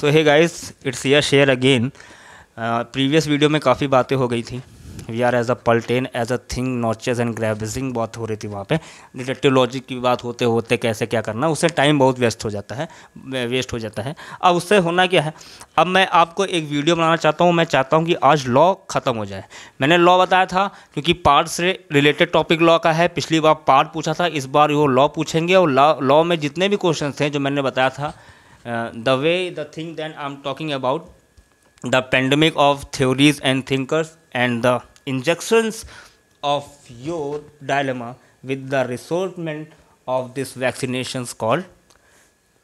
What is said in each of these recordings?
so hey guys it's your share again previous video में काफ़ी बातें हो गई थी वी आर एज अ पल्टेन as a thing notches and ग्रेविजिंग बहुत हो रही थी वहाँ पे डिटेक्टिव लॉजिक की बात होते होते कैसे क्या करना उससे टाइम बहुत वेस्ट हो जाता है वेस्ट हो जाता है अब उससे होना क्या है अब मैं आपको एक वीडियो बनाना चाहता हूँ मैं चाहता हूँ कि आज लॉ ख़त्म हो जाए मैंने लॉ बताया था क्योंकि पार्ट से रिलेटेड टॉपिक लॉ का है पिछली बार पार्ट पूछा था इस बार वो लॉ पूछेंगे और लॉ में जितने भी क्वेश्चन थे जो मैंने बताया था the way the thing than I am talking about the pandemic of theories and thinkers and the injections of your dilemma with the resortment of this vaccination call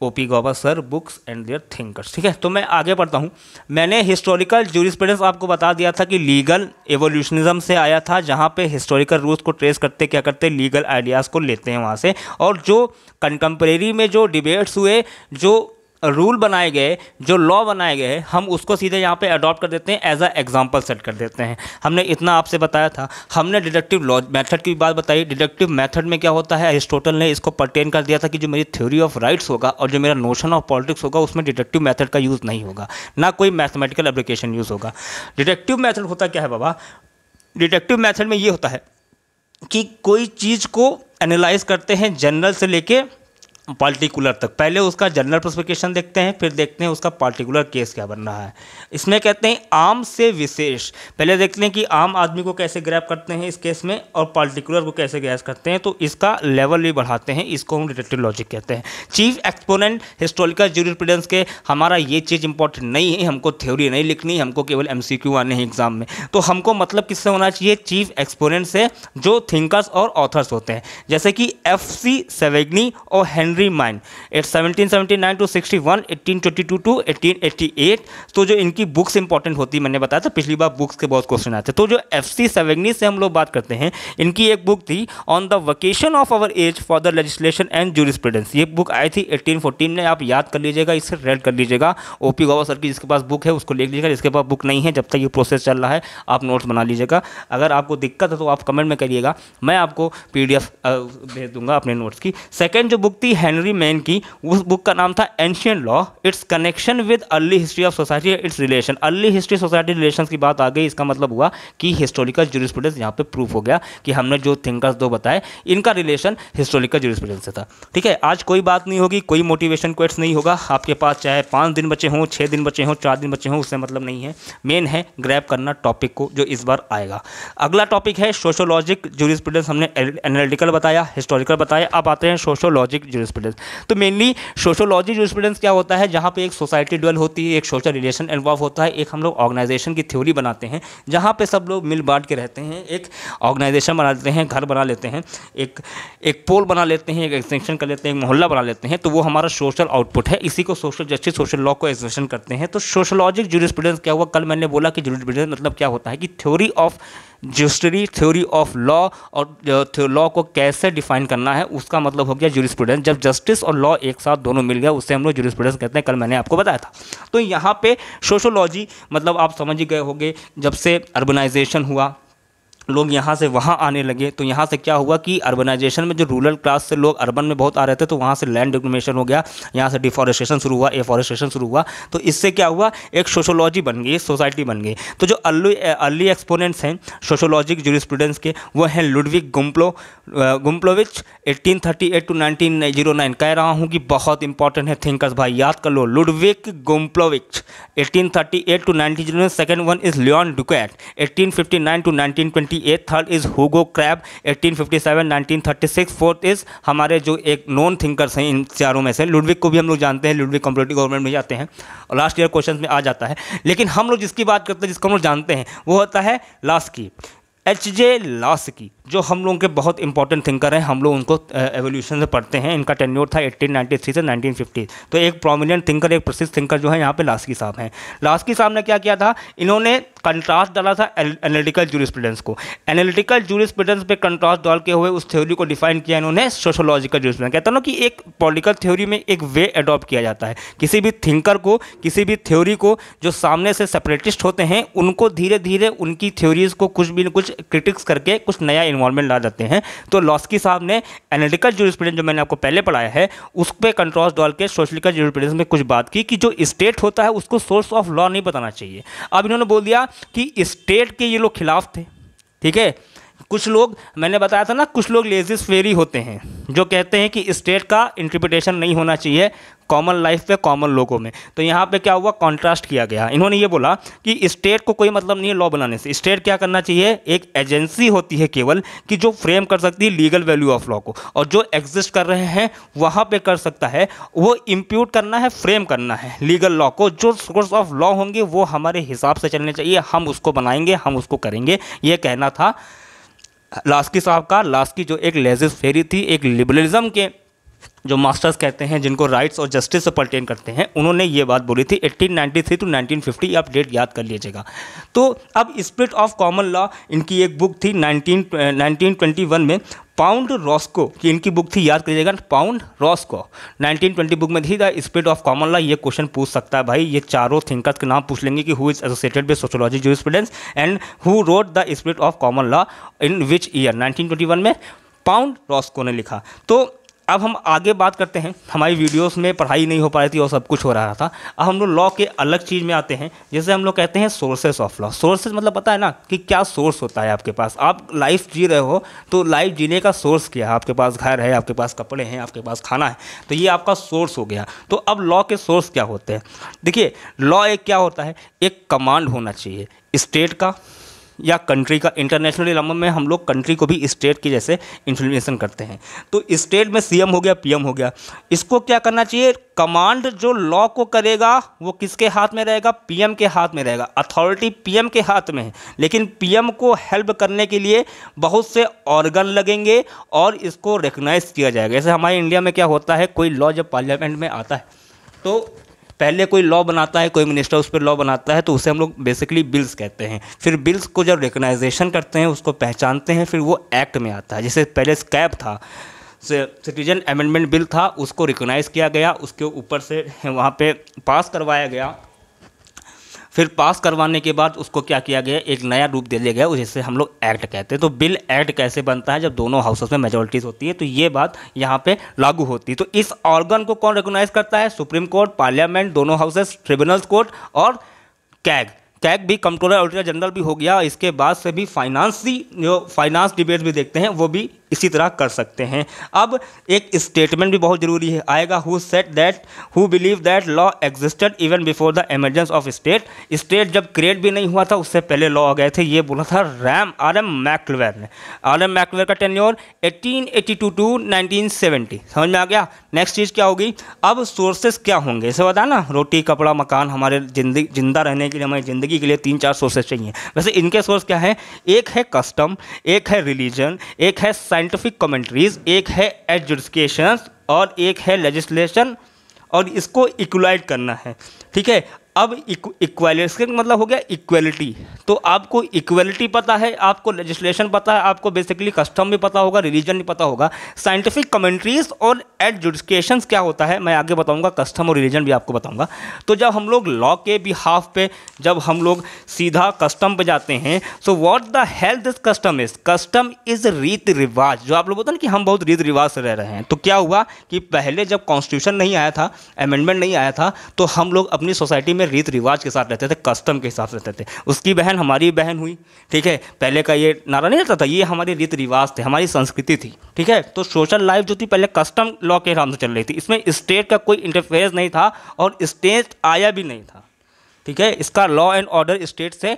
O P Gauba sir books and their thinkers ठीक है तो मैं आगे पढ़ता हूँ मैंने historical जूरिस्पेडेंस आपको बता दिया था कि लीगल एवोल्यूशनिज्म से आया था जहाँ पे हिस्टोरिकल रूल्स को ट्रेस करते क्या करते लीगल आइडियाज़ को लेते हैं वहाँ से और जो कंटम्प्रेरी में जो डिबेट्स हुए जो रूल बनाए गए जो लॉ बनाए गए हम उसको सीधे यहाँ पे अडॉप्ट कर देते हैं एज अ एग्जाम्पल सेट कर देते हैं हमने इतना आपसे बताया था हमने डिडक्टिव लॉ मैथड की बात बताई डिडक्टिव मैथड में क्या होता है एरिस्टोटल ने इसको परटेन कर दिया था कि जो मेरी थ्योरी ऑफ राइट्स होगा और जो मेरा नोशन ऑफ पॉलिटिक्स होगा उसमें डिडक्टिव मैथड का यूज़ नहीं होगा ना कोई मैथमेटिकल एप्लीकेशन यूज़ होगा डिडक्टिव मैथड होता क्या है बाबा डिडक्टिव मैथड में ये होता है कि कोई चीज़ को एनालाइज करते हैं जनरल से लेके पार्टिकुलर तक पहले उसका जनरल प्रोसिफिकेशन देखते हैं फिर देखते हैं उसका पार्टिकुलर केस क्या बन रहा है इसमें कहते हैं आम से विशेष पहले देखते हैं कि आम आदमी को कैसे ग्रैप करते हैं इस केस में और पार्टिकुलर को कैसे ग्रैस करते हैं तो इसका लेवल भी बढ़ाते हैं इसको हम डिटेक्टिव लॉजिक कहते हैं चीफ एक्सपोनेंट हिस्टोरिकल जूरिप्रिडेंस के हमारा ये चीज़ इंपॉर्टेंट नहीं है हमको थ्योरी नहीं लिखनी हमको केवल एम आने हैं एग्जाम में तो हमको मतलब किससे होना चाहिए चीफ एक्सपोनेंट से जो थिंकर्स और ऑथर्स होते हैं जैसे कि एफ सी सेवेग्नी और Henry three Maine eight seventeen seventy nine to sixty one eighteen twenty two to eighteen eighty eight तो जो इनकी बुक्स इंपॉर्टेंट होती है मैंने बताया था पिछली बार बुक्स के बहुत क्वेश्चन आते तो जो एफ सी सेवेगनी से हम लोग बात करते हैं इनकी एक बुक थी on the vocation of our age for the legislation and jurisprudence ये बुक आई थी एटीन फोर्टीन में आप याद कर लीजिएगा इसे रेड कर लीजिएगा ओ पी गौवा सर की जिसके पास बुक है उसको ले लीजिएगा जिसके पास बुक नहीं है जब तक ये प्रोसेस चल रहा है आप नोट्स बना लीजिएगा अगर आपको दिक्कत है तो आप कमेंट में करिएगा मैं आपको पी डी एफ भेज दूंगा अपने नोट्स की सेकेंड जो बुक थी हेनरी मैन की उस बुक का नाम था ancient law its connection with early history of society its relation early history society relation की बात आ गई इसका मतलब हुआ कि हिस्टोरिकल जूरिस्प्रूडेंस यहाँ पे प्रूफ हो गया कि हमने जो थिंकर्स दो बताए इनका रिलेशन हिस्टोरिकल जूरिस्प्रूडेंस से था ठीक है आज कोई बात नहीं होगी कोई मोटिवेशन क्वेट्स नहीं होगा आपके पास चाहे पाँच दिन बचे हों छः दिन बचे हों चार दिन बचे हों उससे मतलब नहीं है मेन है ग्रैप करना टॉपिक को जो इस बार आएगा अगला टॉपिक है सोशोलॉजिक जुरिस्पूडेंस हमने एनालिटिकल बताया हिस्टोरिकल बताया अब आते हैं सोशोलॉजिक जूरिस जूसप्रूडेंस तो मेनली सोशोलॉजी जूसप्रूडेंस क्या होता है जहाँ पे एक सोसाइटी डिवेल होती है एक सोशल रिलेशन इन्वॉल्व होता है एक हम लोग ऑर्गेनाइजेशन की थ्योरी बनाते हैं जहाँ पे सब लोग मिल बांट के रहते हैं एक ऑर्गेनाइजेशन बना लेते हैं घर बना लेते हैं एक एक पोल बना लेते हैं एक एक्सटेंशन कर लेते हैं एक मोहल्ला बना लेते हैं तो वो हमारा सोशल आउटपुट है इसी को सोशल जस्टिस सोशल लॉ को एक्सप्रेशन करते हैं तो सोशोलॉजिक जूरिस्प्रूडेंस क्या हुआ कल मैंने बोला कि जूरिस्प्रूडेंस मतलब क्या होता है कि थ्योरी ऑफ जुस्टरी थ्योरी ऑफ लॉ और लॉ uh, को कैसे डिफाइन करना है उसका मतलब हो गया जुरिस्प्रूडेंस जब जस्टिस और लॉ एक साथ दोनों मिल गया उससे हम लोग जूरिस्प्रूडेंस कहते हैं कल मैंने आपको बताया था तो यहाँ पे सोशोलॉजी मतलब आप समझ गए होंगे जब से अर्बनाइजेशन हुआ लोग यहाँ से वहाँ आने लगे तो यहाँ से क्या हुआ कि अर्बनाइजेशन में जो रूरल क्लास से लोग अर्बन में बहुत आ रहे थे तो वहाँ से लैंड डिग्नोमेशन हो गया यहाँ से डिफॉरेस्टेशन शुरू हुआ एफॉरेस्टेशन शुरू हुआ तो इससे क्या हुआ एक सोशोलॉजी बन गई सोसाइटी बन गई तो जो अर्ली अर्ली एक्सपोनेंट्स हैं सोशोलॉजिक स्टूडेंट्स के वो हैं लुडविक गुम्पलो Gumplowicz eighteen thirty eight to nineteen zero nine कह रहा हूँ कि बहुत इंपॉर्टेंट है थिंकर्स भाई याद कर लो Ludwig Gumplowicz eighteen thirty eight to nineteen zero second one is Leon Duguit eighteen fifty nine to nineteen twenty 1898 third is Hugo Krabbe 1857 1936 fourth is हमारे जो एक नॉन थिंकर्स हैं इन चारों में से लुडविक को भी हम लोग जानते हैं लुडविक कॉम्पिटेटिव गवर्नमेंट में जाते हैं और लास्ट ईयर क्वेश्चन में आ जाता है लेकिन हम लोग जिसकी बात करते हैं जिसको हम लोग जानते हैं वो होता है लास्की एच जे लास्की जो हम लोगों के बहुत इंपॉर्टेंट थिंकर हैं हम लोग उनको एवोल्यूशन से पढ़ते हैं इनका टेन्योर था 1893 से 1950 तो एक प्रोमिनेंट थिंकर एक प्रसिद्ध थिंकर जो है यहाँ पे लास्की साहब हैं लास्की साहब ने क्या किया था इन्होंने कंट्रास्ट डाला था एनालिटिकल जूरिस्प्रूडेंस को एनालिटिकल जूरिस्प्रूडेंस पे कंट्रास्ट डाल के हुए उस थ्योरी को डिफाइन किया इन्होंने सोशोलॉजिकल जूरिस्प्रूडेंस कहता ना कि एक पॉलिटिकल थ्योरी में एक वे अडॉप्ट किया जाता है किसी भी थिंकर को किसी भी थ्योरी को जो सामने से सेपरेटिस्ट होते हैं उनको धीरे धीरे उनकी थ्योरीज को कुछ भी कुछ क्रिटिक्स करके कुछ नया इन्वॉल्वमेंट ला जाते हैं तो लॉस्की साहब ने एनालिटिकल जूरिस्प्रूडेंस जो मैंने आपको पहले पढ़ाया है उस पर कंट्रास्ट डाल के सोशलिकल जूरिस्प्रूडेंस में कुछ बात की कि जो स्टेट होता है उसको सोर्स ऑफ लॉ नहीं बताना चाहिए अब इन्होंने बोल दिया कि स्टेट के ये लोग खिलाफ थे ठीक है कुछ लोग मैंने बताया था ना कुछ लोग लेजिस फेरी होते हैं जो कहते हैं कि स्टेट का इंटरप्रिटेशन नहीं होना चाहिए कॉमन लाइफ पे कॉमन लोगों में तो यहाँ पे क्या हुआ कॉन्ट्रास्ट किया गया इन्होंने ये बोला कि स्टेट को कोई मतलब नहीं है लॉ बनाने से स्टेट क्या करना चाहिए एक एजेंसी होती है केवल कि जो फ्रेम कर सकती है लीगल वैल्यू ऑफ लॉ को और जो एग्जिस्ट कर रहे हैं वहाँ पे कर सकता है वो इम्प्यूट करना है फ्रेम करना है लीगल लॉ को जो सोर्स ऑफ लॉ होंगे वो हमारे हिसाब से चलने चाहिए हम उसको बनाएंगे हम उसको करेंगे ये कहना था लास्की साहब का लास्की जो एक लेजिस फेरी थी एक लिबरलिज्म के जो मास्टर्स कहते हैं जिनको राइट्स और जस्टिस से पलटेन करते हैं उन्होंने ये बात बोली थी 1893 टू फिफ्टी आप डेट याद कर लीजिएगा तो अब स्प्रिट ऑफ कॉमन लॉ इनकी एक बुक थी 19 1921 में पाउंड रॉस्को की इनकी बुक थी याद करिएगा पाउंड रॉस्को 1920 बुक में थी the spirit of common law ये क्वेश्चन पूछ सकता है भाई ये चारों थिंकर्स के नाम पूछ लेंगे कि who is associated with sociology जू students and who wrote the spirit of common law in which year 1921 में पाउंड रॉस्को ने लिखा तो अब हम आगे बात करते हैं हमारी वीडियोस में पढ़ाई नहीं हो पा रही थी और सब कुछ हो रहा था अब हम लोग लॉ के अलग चीज़ में आते हैं जैसे हम लोग कहते हैं सोर्सेस ऑफ लॉ सोर्सेज मतलब पता है ना कि क्या सोर्स होता है आपके पास आप लाइफ जी रहे हो तो लाइफ जीने का सोर्स क्या है आपके पास घर है आपके पास कपड़े हैं आपके पास खाना है तो ये आपका सोर्स हो गया तो अब लॉ के सोर्स क्या होते हैं देखिए लॉ एक क्या होता है एक कमांड होना चाहिए स्टेट का या कंट्री का इंटरनेशनल लेवल में हम लोग कंट्री को भी स्टेट की जैसे इन्फ्लुएंसन करते हैं तो स्टेट में सीएम हो गया पीएम हो गया इसको क्या करना चाहिए कमांड जो लॉ को करेगा वो किसके हाथ में रहेगा पीएम के हाथ में रहेगा अथॉरिटी पीएम के हाथ में है लेकिन पीएम को हेल्प करने के लिए बहुत से ऑर्गन लगेंगे और इसको रिकग्नाइज किया जाएगा जैसे हमारे इंडिया में क्या होता है कोई लॉ जब पार्लियामेंट में आता है तो पहले कोई लॉ बनाता है कोई मिनिस्टर उस पर लॉ बनाता है तो उसे हम लोग बेसिकली बिल्स कहते हैं फिर बिल्स को जब रिकनाइजेशन करते हैं उसको पहचानते हैं फिर वो एक्ट में आता है जैसे पहले स्कैप था सिटीजन अमेंडमेंट बिल था उसको रिकोगनाइज़ किया गया उसके ऊपर से वहाँ पे पास करवाया गया फिर पास करवाने के बाद उसको क्या किया गया एक नया रूप दे दिया गया जिससे हम लोग एक्ट कहते हैं तो बिल एक्ट कैसे बनता है जब दोनों हाउसेस में मेजोरिटीज़ होती है तो ये बात यहाँ पे लागू होती है तो इस ऑर्गन को कौन रिकोगनाइज करता है सुप्रीम कोर्ट पार्लियामेंट दोनों हाउसेस ट्रिब्यूनल्स कोर्ट और कैग कैग भी कंट्रोलर ऑडिटर जनरल भी हो गया इसके बाद से भी फाइनेंस जो फाइनेंस डिबेट भी देखते हैं वो भी इसी तरह कर सकते हैं अब एक स्टेटमेंट भी बहुत ज़रूरी है आएगा who set that who believe that law existed even before the emergence of state state जब क्रिएट भी नहीं हुआ था उससे पहले लॉ आ गए थे ये बोला था रैम आर एम मैकलवेर ने आर एम मैकलवेर का tenure eighty two to seventy समझ में आ गया नेक्स्ट चीज़ क्या होगी अब सोर्सेस क्या होंगे इसे बता ना रोटी कपड़ा मकान हमारे जिंदगी जिंदा रहने के लिए हमारी ज़िंदगी के लिए तीन चार सोर्सेस चाहिए वैसे इनके सोर्स क्या है एक है कस्टम एक है रिलीजन एक है साइंस साइंटिफिक कमेंट्रीज एक है एजुडिकेशन और एक है लेजिस्लेशन और इसको इक्वलाइट करना है ठीक है अब इक्वालिटी मतलब हो गया इक्वलिटी तो आपको इक्वलिटी पता है आपको लेजिस्लेशन पता है आपको बेसिकली कस्टम भी पता होगा रिलीजन भी पता होगा साइंटिफिक कमेंट्रीज और एडजुडिकेशन क्या होता है मैं आगे बताऊंगा कस्टम और रिलीजन भी आपको बताऊंगा तो जब हम लोग लॉ के बिहाफ पे जब हम लोग सीधा कस्टम पे जाते हैं so what the health this custom is custom is रीत रिवाज जो आप लोग बोलते हैं कि हम बहुत रीत रिवाज से रह रहे हैं तो क्या हुआ कि पहले जब कॉन्स्टिट्यूशन नहीं आया था अमेंडमेंट नहीं आया था तो हम लोग अपनी सोसाइटी में में रीत रिवाज के साथ रहते थे कस्टम के हिसाब से रहते थे उसकी बहन हमारी बहन हुई ठीक है पहले का ये नारा नहीं रहता था ये हमारे रीत रिवाज थे हमारी संस्कृति थी ठीक है तो सोशल लाइफ जो थी पहले कस्टम लॉ के हिसाब से चल रही थी इसमें स्टेट का कोई इंटरफेयर नहीं था और स्टेट आया भी नहीं था ठीक है इसका लॉ एंड ऑर्डर स्टेट से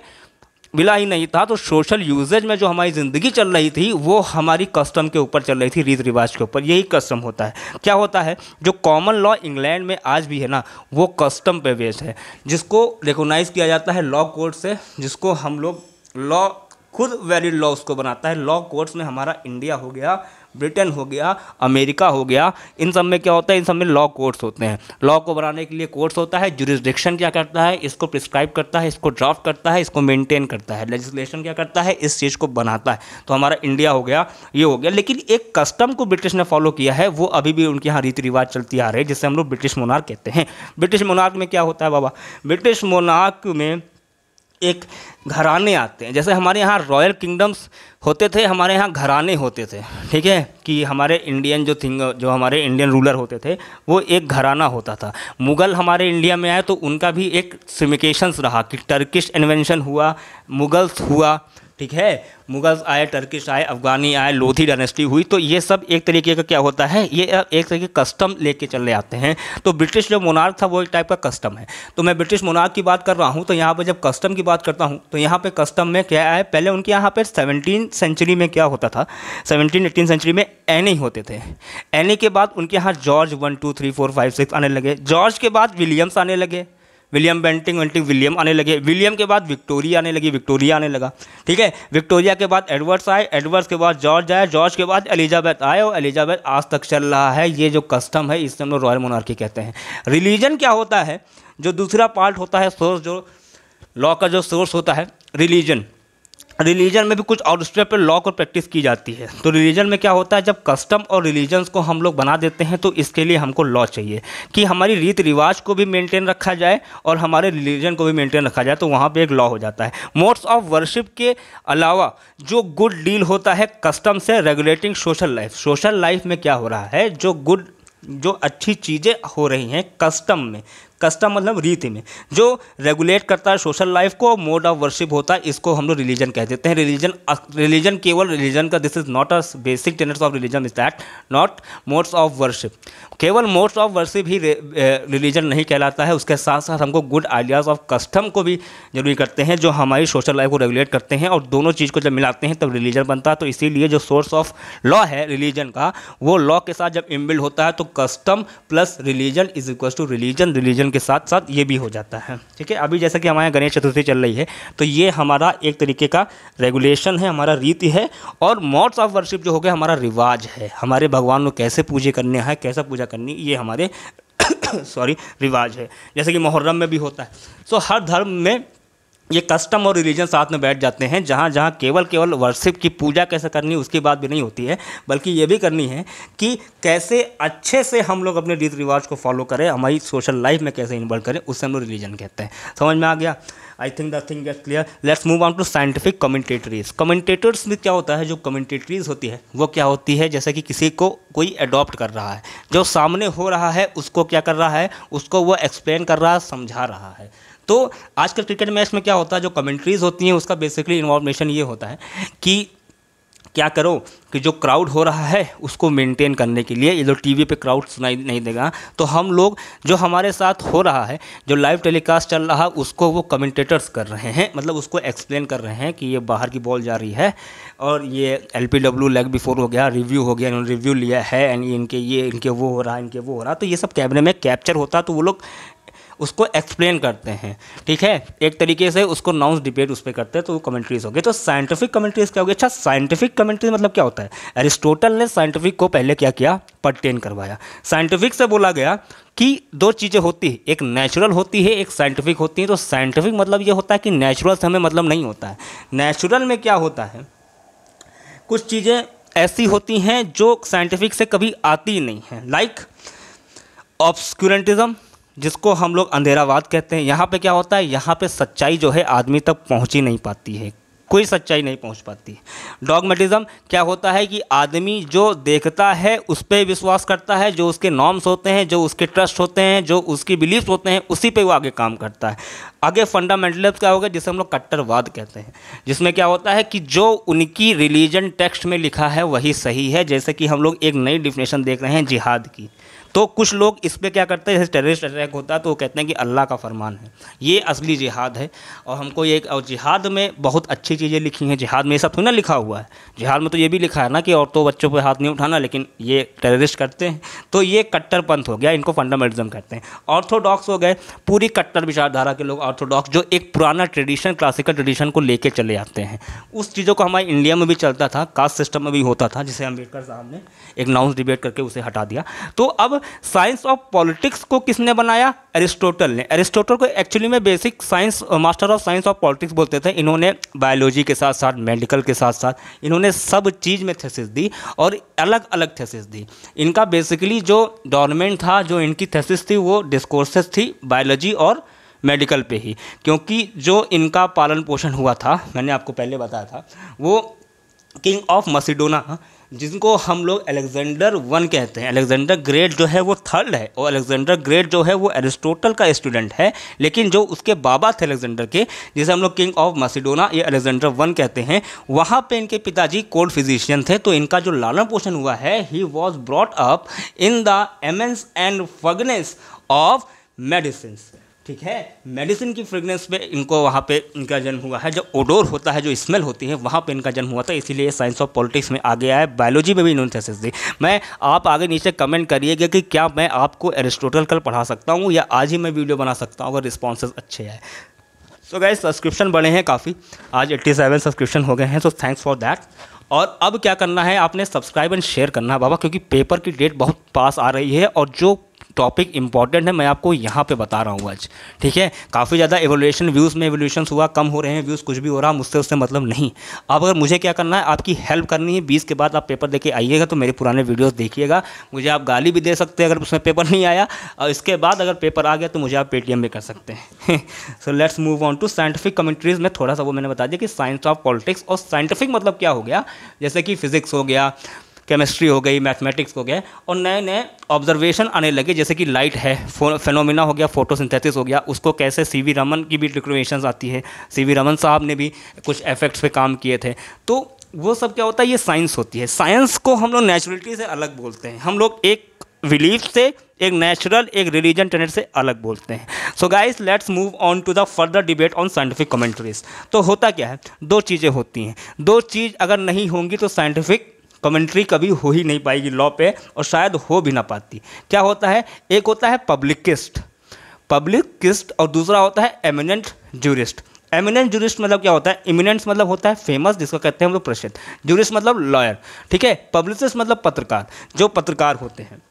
मिला ही नहीं था तो सोशल यूजेज में जो हमारी ज़िंदगी चल रही थी वो हमारी कस्टम के ऊपर चल रही थी रीत रिवाज के ऊपर यही कस्टम होता है क्या होता है जो कॉमन लॉ इंग्लैंड में आज भी है ना वो कस्टम पे बेस्ड है जिसको रिकोगनाइज़ किया जाता है लॉ कोर्ट से जिसको हम लोग लॉ खुद वैलिड लॉ उसको बनाता है लॉ कोर्ट्स में हमारा इंडिया हो गया ब्रिटेन हो गया अमेरिका हो गया इन सब में क्या होता है इन सब में लॉ कोर्ट्स होते हैं लॉ को बनाने के लिए कोर्ट्स होता है जुरिस्डिक्शन क्या करता है इसको प्रिस्क्राइब करता है इसको ड्राफ्ट करता है इसको मेंटेन करता है लेजिस्लेशन क्या करता है इस चीज़ को बनाता है तो हमारा इंडिया हो गया ये हो गया लेकिन एक कस्टम को ब्रिटिश ने फॉलो किया है वो अभी भी उनके यहाँ रीति रिवाज चलती आ रही है जिसे हम लोग ब्रिटिश मोनार्क कहते हैं ब्रिटिश मोनार्क में क्या होता है बाबा ब्रिटिश मोनार्क में एक घराने आते हैं जैसे हमारे यहाँ रॉयल किंगडम्स होते थे हमारे यहाँ घराने होते थे ठीक है कि हमारे इंडियन जो थिंग जो हमारे इंडियन रूलर होते थे वो एक घराना होता था मुग़ल हमारे इंडिया में आए तो उनका भी एक सिमिकेशंस रहा कि टर्किश इन्वेंशन हुआ मुग़ल्स हुआ ठीक है मुगल्स आए टर्किश आए अफगानी आए लोधी डायनेस्टी हुई तो ये सब एक तरीके का क्या होता है ये एक तरीके कस्टम लेके चले आते हैं तो ब्रिटिश जो मोनार्क था वो एक टाइप का कस्टम है तो मैं ब्रिटिश मोनार्क की बात कर रहा हूँ तो यहाँ पर जब कस्टम की बात करता हूँ तो यहाँ पर कस्टम में क्या है पहले उनके यहाँ पर सेवनटीन सेंचुरी में क्या होता था सेवनटीन एटीन सेंचुरी में एनी होते थे एनी के बाद उनके यहाँ George one two three four five six आने लगे जॉर्ज के बाद विलियम्स आने लगे विलियम बेंटिंग वेंटिंग विलियम आने लगे विलियम के बाद विक्टोरिया आने लगी विक्टोरिया आने लगा ठीक है विक्टोरिया के बाद एडवर्ड्स आए एडवर्ड्स के बाद जॉर्ज आए जॉर्ज के बाद एलिजाबैथ आए और एलिजाबैथ आज तक चल रहा है ये जो कस्टम है इसे हम लोग रॉयल मोनार्की कहते हैं रिलीजन क्या होता है जो दूसरा पार्ट होता है सोर्स जो लॉ का जो सोर्स होता है रिलीजन रिलीजन में भी कुछ और स्टेप पर लॉ को प्रैक्टिस की जाती है तो रिलीजन में क्या होता है जब कस्टम और रिलीजन्स को हम लोग बना देते हैं तो इसके लिए हमको लॉ चाहिए कि हमारी रीति रिवाज को भी मेंटेन रखा जाए और हमारे रिलीजन को भी मेंटेन रखा जाए तो वहाँ पे एक लॉ हो जाता है मोड्स ऑफ वर्शिप के अलावा जो गुड डील होता है कस्टम से regulating social life social life में क्या हो रहा है जो गुड जो अच्छी चीज़ें हो रही हैं कस्टम में कस्टम मतलब रीति में जो रेगुलेट करता है सोशल लाइफ को मोड ऑफ वर्शिप होता है इसको हम लोग रिलीजन कह देते हैं रिलीजन रिलीजन केवल रिलीजन का this is not a basic tenets of religion is that not modes of worship केवल मोड्स ऑफ वर्शिप ही रिलीजन नहीं कहलाता है उसके साथ साथ हमको गुड आइडियाज़ ऑफ कस्टम को भी जरूरी करते हैं जो हमारी सोशल लाइफ को रेगुलेट करते हैं और दोनों चीज़ को जब मिलाते हैं तब रिलीजन बनता है तो इसीलिए जो सोर्स ऑफ लॉ है रिलीजन का वो लॉ के साथ जब इम्बिल्ड होता है तो custom plus religion is equal to religion religion के साथ साथ ये भी हो जाता है ठीक है अभी जैसा कि हमारे यहाँ गणेश चतुर्थी चल रही है तो ये हमारा एक तरीके का रेगुलेशन है हमारा रीति है और मॉड्स ऑफ वर्शिप जो हो गया हमारा रिवाज है हमारे भगवान को कैसे पूजे करने हैं कैसा पूजा करनी ये हमारे सॉरी रिवाज है जैसे कि मुहर्रम में भी होता है सो so, हर धर्म में ये कस्टम और रिलीजन साथ में बैठ जाते हैं जहाँ जहाँ केवल केवल वर्शिप की पूजा कैसे करनी उसकी बात भी नहीं होती है बल्कि ये भी करनी है कि कैसे अच्छे से हम लोग अपने रीति रिवाज को फॉलो करें हमारी सोशल लाइफ में कैसे इन्वॉल्व करें उससे हम लोग रिलीजन कहते हैं समझ में आ गया I think the thing get clear let's move on to scientific commentaries commentators में क्या होता है जो कमेंटेटरीज होती है वो क्या होती है जैसे कि किसी को कोई अडॉप्ट कर रहा है जो सामने हो रहा है उसको क्या कर रहा है उसको वो एक्सप्लेन कर रहा है समझा रहा है तो आजकल क्रिकेट मैच में क्या होता है जो कमेंट्रीज होती हैं उसका बेसिकली इन्फॉर्मेशन ये होता है कि क्या करो कि जो क्राउड हो रहा है उसको मेंटेन करने के लिए ये जो टीवी पे क्राउड सुनाई नहीं देगा तो हम लोग जो हमारे साथ हो रहा है जो लाइव टेलीकास्ट चल रहा है उसको वो कमेंटेटर्स कर रहे हैं मतलब उसको एक्सप्लेन कर रहे हैं कि ये बाहर की बॉल जा रही है और ये L B W leg before हो गया रिव्यू हो गया इन्होंने रिव्यू लिया है एंड इनके ये इनके वो हो रहा है इनके वो हो रहा तो ये सब कैमरे में कैप्चर होता तो वो लोग उसको एक्सप्लेन करते हैं ठीक है एक तरीके से उसको नाउंस डिबेट उस पर करते हैं तो वो कमेंट्रीज हो गई तो साइंटिफिक कमेंट्रीज क्या होगी अच्छा साइंटिफिक कमेंट्रीज मतलब क्या होता है एरिस्टोटल ने साइंटिफिक को पहले क्या किया पटेन करवाया साइंटिफिक से बोला गया कि दो चीज़ें होती है एक नेचुरल होती है एक साइंटिफिक होती है तो साइंटिफिक मतलब ये होता है कि नेचुरल से हमें मतलब नहीं होता है नेचुरल में क्या होता है कुछ चीज़ें ऐसी होती हैं जो साइंटिफिक से कभी आती नहीं हैं लाइक ऑब्सक्यूरेंटिज्म जिसको हम लोग अंधेरावाद कहते हैं यहाँ पे क्या होता है यहाँ पे सच्चाई जो है आदमी तक पहुँच ही नहीं पाती है कोई सच्चाई नहीं पहुँच पाती डॉगमेटिज़म क्या होता है कि आदमी जो देखता है उस पर विश्वास करता है जो उसके नॉर्म्स होते हैं जो उसके ट्रस्ट होते हैं जो उसकी बिलीफ्स होते हैं उसी पे वो आगे काम करता है आगे फंडामेंटल क्या होगा जिसे हम लोग कट्टरवाद कहते हैं जिसमें क्या होता है कि जो उनकी रिलीजन टेक्स्ट में लिखा है वही सही है जैसे कि हम लोग एक नई डिफिनेशन देख रहे हैं जिहाद की तो कुछ लोग इस पर क्या करते हैं जैसे टेररिस्ट अटैक होता है तो वो कहते हैं कि अल्लाह का फरमान है ये असली जिहाद है और हमको ये और जिहाद में बहुत अच्छी चीज़ें लिखी हैं जिहाद में ये सब थोड़ी ना लिखा हुआ है जिहाद में तो ये भी लिखा है ना कि औरतों बच्चों पर हाथ नहीं उठाना लेकिन ये टेररिस्ट करते हैं तो ये कट्टरपंथ हो गया इनको फंडामेंटलिज्म कहते हैं ऑर्थोडॉक्स हो गए पूरी कट्टर विचारधारा के लोग ऑर्थोडॉक्स जो एक पुराना ट्रेडिशन क्लासिकल ट्रेडिशन को लेकर चले आते हैं उस चीज़ों को हमारे इंडिया में भी चलता था कास्ट सिस्टम में भी होता था जिसे अम्बेडकर साहब ने एक नाउंस डिबेट करके उसे हटा दिया तो अब साइंस ऑफ पॉलिटिक्स को किसने बनाया एरिस्टोटल ने एरिस्टोटल को एक्चुअली में basic science master of science of politics बोलते थे इन्होंने बायोलॉजी के साथ साथ मेडिकल के साथ साथ इन्होंने सब चीज़ में थेसिस दी और अलग अलग थेसिस दी इनका बेसिकली जो डॉर्मेंट था जो इनकी थेसिस थी वो डिस्कोर्सेस थी बायोलॉजी और मेडिकल पे ही क्योंकि जो इनका पालन पोषण हुआ था मैंने आपको पहले बताया था वो किंग ऑफ मसीडोना जिनको हम लोग अलेक्जेंडर वन कहते हैं अलेक्जेंडर ग्रेट जो है वो थर्ड है और अलेक्जेंडर ग्रेट जो है वो एरिस्टोटल का स्टूडेंट है लेकिन जो उसके बाबा थे अलेक्जेंडर के जिसे हम लोग किंग ऑफ मासिडोना या अलेक्जेंडर वन कहते हैं वहाँ पे इनके पिताजी कोल्ड फिजिशियन थे तो इनका जो लालन पोषण हुआ है he was brought up in the ambience and fragrance of medicine ठीक है मेडिसिन की फ्रेगनेंस पे इनको वहाँ पे इनका जन्म हुआ है जो ओडोर होता है जो स्मेल होती है वहाँ पे इनका जन्म हुआ था इसीलिए साइंस ऑफ पॉलिटिक्स में आ गया है बायोलॉजी में भी इन्होंने थेसिस दी मैं आप आगे नीचे कमेंट करिएगा कि क्या मैं आपको एरिस्टोटल कल पढ़ा सकता हूँ या आज ही मैं वीडियो बना सकता हूँ अगर रिस्पॉन्स अच्छे आए सो गए सब्सक्रिप्शन बढ़े हैं काफ़ी आज एट्टी सेवन सब्सक्रिप्शन हो गए हैं सो थैंक्स फॉर दैट और अब क्या करना है आपने सब्सक्राइब एंड शेयर करना है बाबा क्योंकि पेपर की डेट बहुत पास आ रही है और जो टॉपिक इंपॉर्टेंट है मैं आपको यहाँ पे बता रहा हूँ आज ठीक है काफ़ी ज़्यादा एवोल्यूशन व्यूज़ में एवोल्यूशन हुआ कम हो रहे हैं व्यूज़ कुछ भी हो रहा मुझसे उससे मतलब नहीं अब अगर मुझे क्या करना है आपकी हेल्प करनी है बीस के बाद आप पेपर देके आइएगा तो मेरे पुराने वीडियोज़ देखिएगा मुझे आप गाली भी दे सकते हैं अगर उसमें पेपर नहीं आया और इसके बाद अगर पेपर आ गया तो मुझे आप पेटीएम भी कर सकते हैं so let's move on to scientific commentaries में थोड़ा सा वो मैंने बता दिया कि साइंस ऑफ पॉलिटिक्स और साइंटिफिक मतलब क्या हो गया जैसे कि फिजिक्स हो गया केमिस्ट्री हो गई मैथमेटिक्स हो गया और नए नए ऑब्जर्वेशन आने लगे जैसे कि लाइट है फेनोमिना हो गया फोटोसिंथेसिस हो गया उसको कैसे सी वी रमन की भी डिक्लेरेशन आती है सी वी रमन साहब ने भी कुछ इफेक्ट्स पे काम किए थे तो वो सब क्या होता है ये साइंस होती है साइंस को हम लोग नेचुरलिटी से अलग बोलते हैं हम लोग एक बिलीफ से एक नेचुरल एक रिलीजन टेनेट से अलग बोलते हैं so guys let's move on to the further debate on scientific commentaries तो होता क्या है दो चीज़ें होती हैं दो चीज़ अगर नहीं होंगी तो साइंटिफिक कमेंट्री कभी हो ही नहीं पाएगी लॉ पे और शायद हो भी ना पाती क्या होता है एक होता है पब्लिकिस्ट पब्लिक किस्ट और दूसरा होता है एमिनेंट जूरिस्ट एमिनेंट जूरिस्ट मतलब क्या होता है इमिनेंट मतलब होता है फेमस जिसको कहते हैं हम लोग प्रसिद्ध जूरिस्ट मतलब लॉयर ठीक है पब्लिसिस्ट मतलब पत्रकार जो पत्रकार होते हैं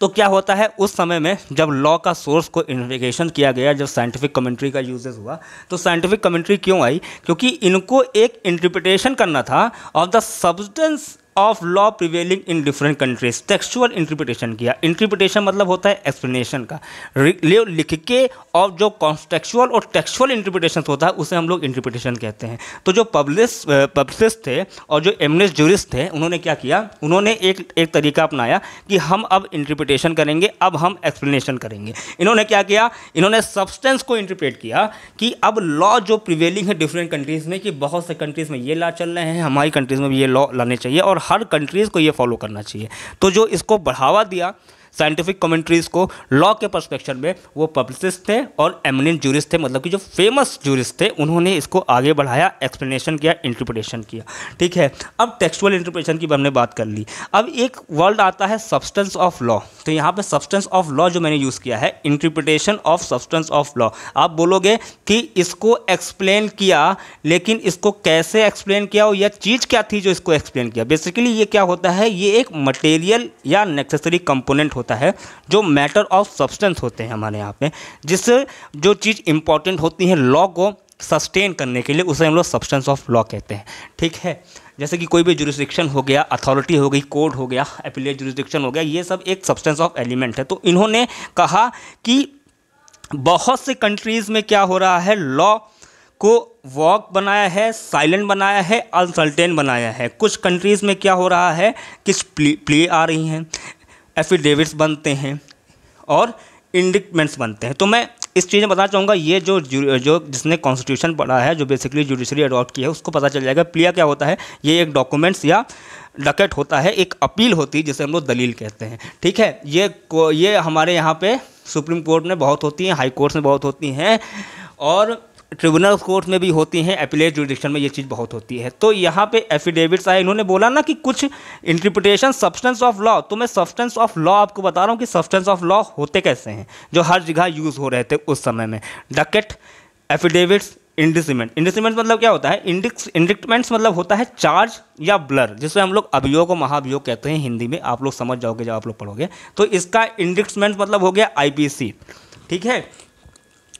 तो क्या होता है उस समय में जब लॉ का सोर्स को इन्वेस्टिगेशन किया गया जब साइंटिफिक कमेंट्री का यूजेस हुआ तो साइंटिफिक कमेंट्री क्यों आई क्योंकि इनको एक इंटरप्रिटेशन करना था of the substance of law prevailing in different countries textual interpretation किया इंटरप्रिटेशन मतलब होता है एक्सप्लेनेशन का लिख के और जो कॉन्स्टेक्चुअल और टेक्सुअल इंटरप्रिटेशन होता है उसे हम लोग इंटरप्रिटेशन कहते हैं तो जो पब्लिस पब्लिस थे और जो एमनेस जूरिस्ट थे उन्होंने क्या किया उन्होंने एक एक तरीका अपनाया कि हम अब इंटरप्रिटेशन करेंगे अब हम एक्सप्लेनेशन करेंगे इन्होंने क्या किया इन्होंने सब्सटेंस को इंटरप्रेट किया कि अब लॉ जो प्रिवेलिंग है डिफरेंट कंट्रीज़ में कि बहुत से कंट्रीज़ में ये लॉ चल रहे हैं हमारी कंट्रीज़ में भी ये लॉ लाने चाहिए और हर कंट्रीज़ को ये फॉलो करना चाहिए तो जो इसको बढ़ावा दिया साइंटिफिक कमेंट्रीज को लॉ के परस्पेक्शन में वो पब्लिसिस्ट थे और एमिनेंट जूरिस्ट थे मतलब कि जो फेमस जूरिस्ट थे उन्होंने इसको आगे बढ़ाया एक्सप्लेनेशन किया इंटरप्रिटेशन किया ठीक है अब टेक्सुअल इंटरप्रिटेशन की हमने बात कर ली अब एक वर्ड आता है सब्सटेंस ऑफ लॉ तो यहाँ पर सब्सटेंस ऑफ लॉ जो मैंने यूज़ किया है interpretation of substance of law आप बोलोगे कि इसको एक्सप्लेन किया लेकिन इसको कैसे एक्सप्लेन किया और यह चीज़ क्या थी जो इसको एक्सप्लेन किया बेसिकली ये क्या होता है ये एक मटेरियल या नेसेसरी कंपोनेंट होता है जो मैटर ऑफ सब्सटेंस होते हैं हमारे यहाँ पे जिससे जो चीज़ इंपॉर्टेंट होती है लॉ को सस्टेन करने के लिए उसे हम लोग सब्सटेंस ऑफ लॉ कहते हैं ठीक है जैसे कि कोई भी जुरिस्डिक्शन हो गया अथॉरिटी हो गई कोर्ट हो गया एपिलेट जुरिस्डिक्शन हो गया ये सब एक सब्सटेंस ऑफ एलिमेंट है तो इन्होंने कहा कि बहुत से कंट्रीज़ में क्या हो रहा है लॉ को वॉक बनाया है साइलेंट बनाया है अनसल्टेन बनाया है कुछ कंट्रीज़ में क्या हो रहा है किस प्ले, प्ले आ रही हैं एफिडेविट्स बनते हैं और इंडिकमेंट्स बनते हैं तो मैं इस चीज़ में बताना चाहूँगा ये जो जो जिसने कॉन्स्टिट्यूशन पढ़ा है जो बेसिकली जुडिशरी अडॉप्ट किया है उसको पता चल जाएगा प्लिया क्या होता है ये एक डॉक्यूमेंट्स या डकेट होता है एक अपील होती है जिसे हम लोग दलील कहते हैं ठीक है ये ये हमारे यहाँ पे सुप्रीम कोर्ट में बहुत होती हैं हाई कोर्ट्स में बहुत होती हैं और ट्रिब्यूनल कोर्ट में भी होती हैं अपीलेट जुडिक्शन में ये चीज़ बहुत होती है तो यहाँ पे एफिडेविट्स आए इन्होंने बोला ना कि कुछ इंटरप्रिटेशन सब्सटेंस ऑफ लॉ तो मैं सब्सटेंस ऑफ लॉ आपको बता रहा हूँ कि सब्सटेंस ऑफ लॉ होते कैसे हैं जो हर जगह यूज़ हो रहे थे उस समय में डकेट एफिडेविट्स इंडिसमेंट इंडिसमेंट मतलब क्या होता है इंडिक्स इंडिक्टमेंट्स मतलब होता है चार्ज या ब्लर जिसमें हम लोग अभियोग और महाभियोग कहते हैं हिंदी में आप लोग समझ जाओगे जब आप लोग पढ़ोगे तो इसका इंडिक्समेंट मतलब हो गया आई ठीक है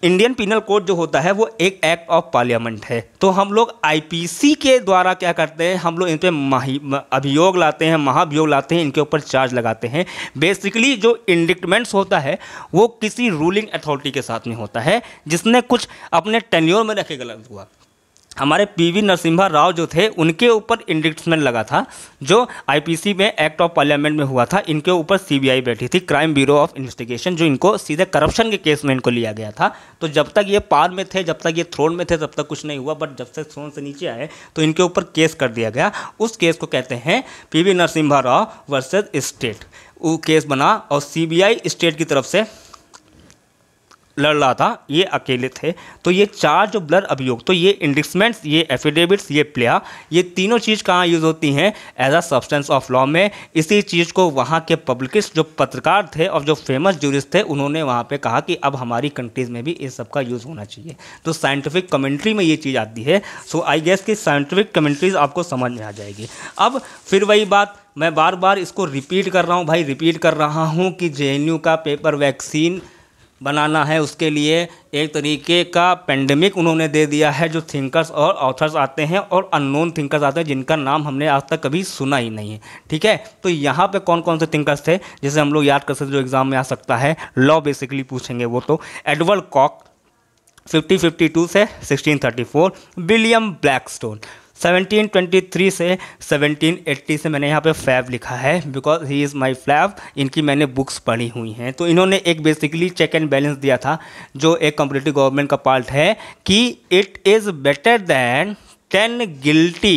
इंडियन पिनल कोड जो होता है वो एक एक्ट ऑफ पार्लियामेंट है तो हम लोग आईपीसी के द्वारा क्या करते हैं हम लोग इन पर अभियोग लाते हैं महाभियोग लाते हैं इनके ऊपर चार्ज लगाते हैं बेसिकली जो इंडिक्टमेंट्स होता है वो किसी रूलिंग अथॉरिटी के साथ में होता है जिसने कुछ अपने टेन्योर में रखे गलत हुआ हमारे पीवी नरसिम्हा राव जो थे उनके ऊपर इंडिक्समेंट लगा था जो आईपीसी में एक्ट ऑफ पार्लियामेंट में हुआ था इनके ऊपर सीबीआई बैठी थी क्राइम ब्यूरो ऑफ इन्वेस्टिगेशन जो इनको सीधे करप्शन के केस में इनको लिया गया था तो जब तक ये पार में थे जब तक ये थ्रोन में थे तब तक कुछ नहीं हुआ बट जब से थ्रोन से नीचे आए तो इनके ऊपर केस कर दिया गया उस केस को कहते हैं P Narasimha Rao versus state वो केस बना और सी स्टेट की तरफ से लड़ रहा था ये अकेले थे तो ये चार जो ब्लर अभियोग तो ये इंडिक्समेंट्स ये एफिडेविट्स ये प्लेया ये तीनों चीज़ कहाँ यूज़ होती हैं as a substance of law में इसी चीज़ को वहाँ के पब्लिकिस्ट जो पत्रकार थे और जो फेमस जूरिस्ट थे उन्होंने वहाँ पर कहा कि अब हमारी कंट्रीज़ में भी इस सब का यूज़ होना चाहिए तो साइंटिफिक कमेंट्री में ये चीज़ आती है सो आई गेस कि साइंटिफिक कमेंट्रीज आपको समझ में आ जाएगी अब फिर वही बात मैं बार बार इसको रिपीट कर रहा हूँ भाई रिपीट कर रहा हूँ कि जे का पेपर वैक्सीन बनाना है उसके लिए एक तरीके का पेंडेमिक उन्होंने दे दिया है जो थिंकर्स और ऑथर्स आते हैं और अननोन थिंकर्स आते हैं जिनका नाम हमने आज तक कभी सुना ही नहीं है ठीक है तो यहाँ पे कौन कौन से थिंकर्स थे जिसे हम लोग याद कर सकते जो एग्ज़ाम में आ सकता है लॉ बेसिकली पूछेंगे वो तो एडवर्ड कॉक फिफ्टी से सिक्सटीन विलियम ब्लैक 1723 से 1780 से मैंने यहाँ पे फैब लिखा है बिकॉज ही इज़ माई फ्लैब इनकी मैंने बुक्स पढ़ी हुई हैं तो इन्होंने एक बेसिकली चेक एंड बैलेंस दिया था जो एक कम्पटेटिव गवर्नमेंट का पार्ट है कि it is better than ten guilty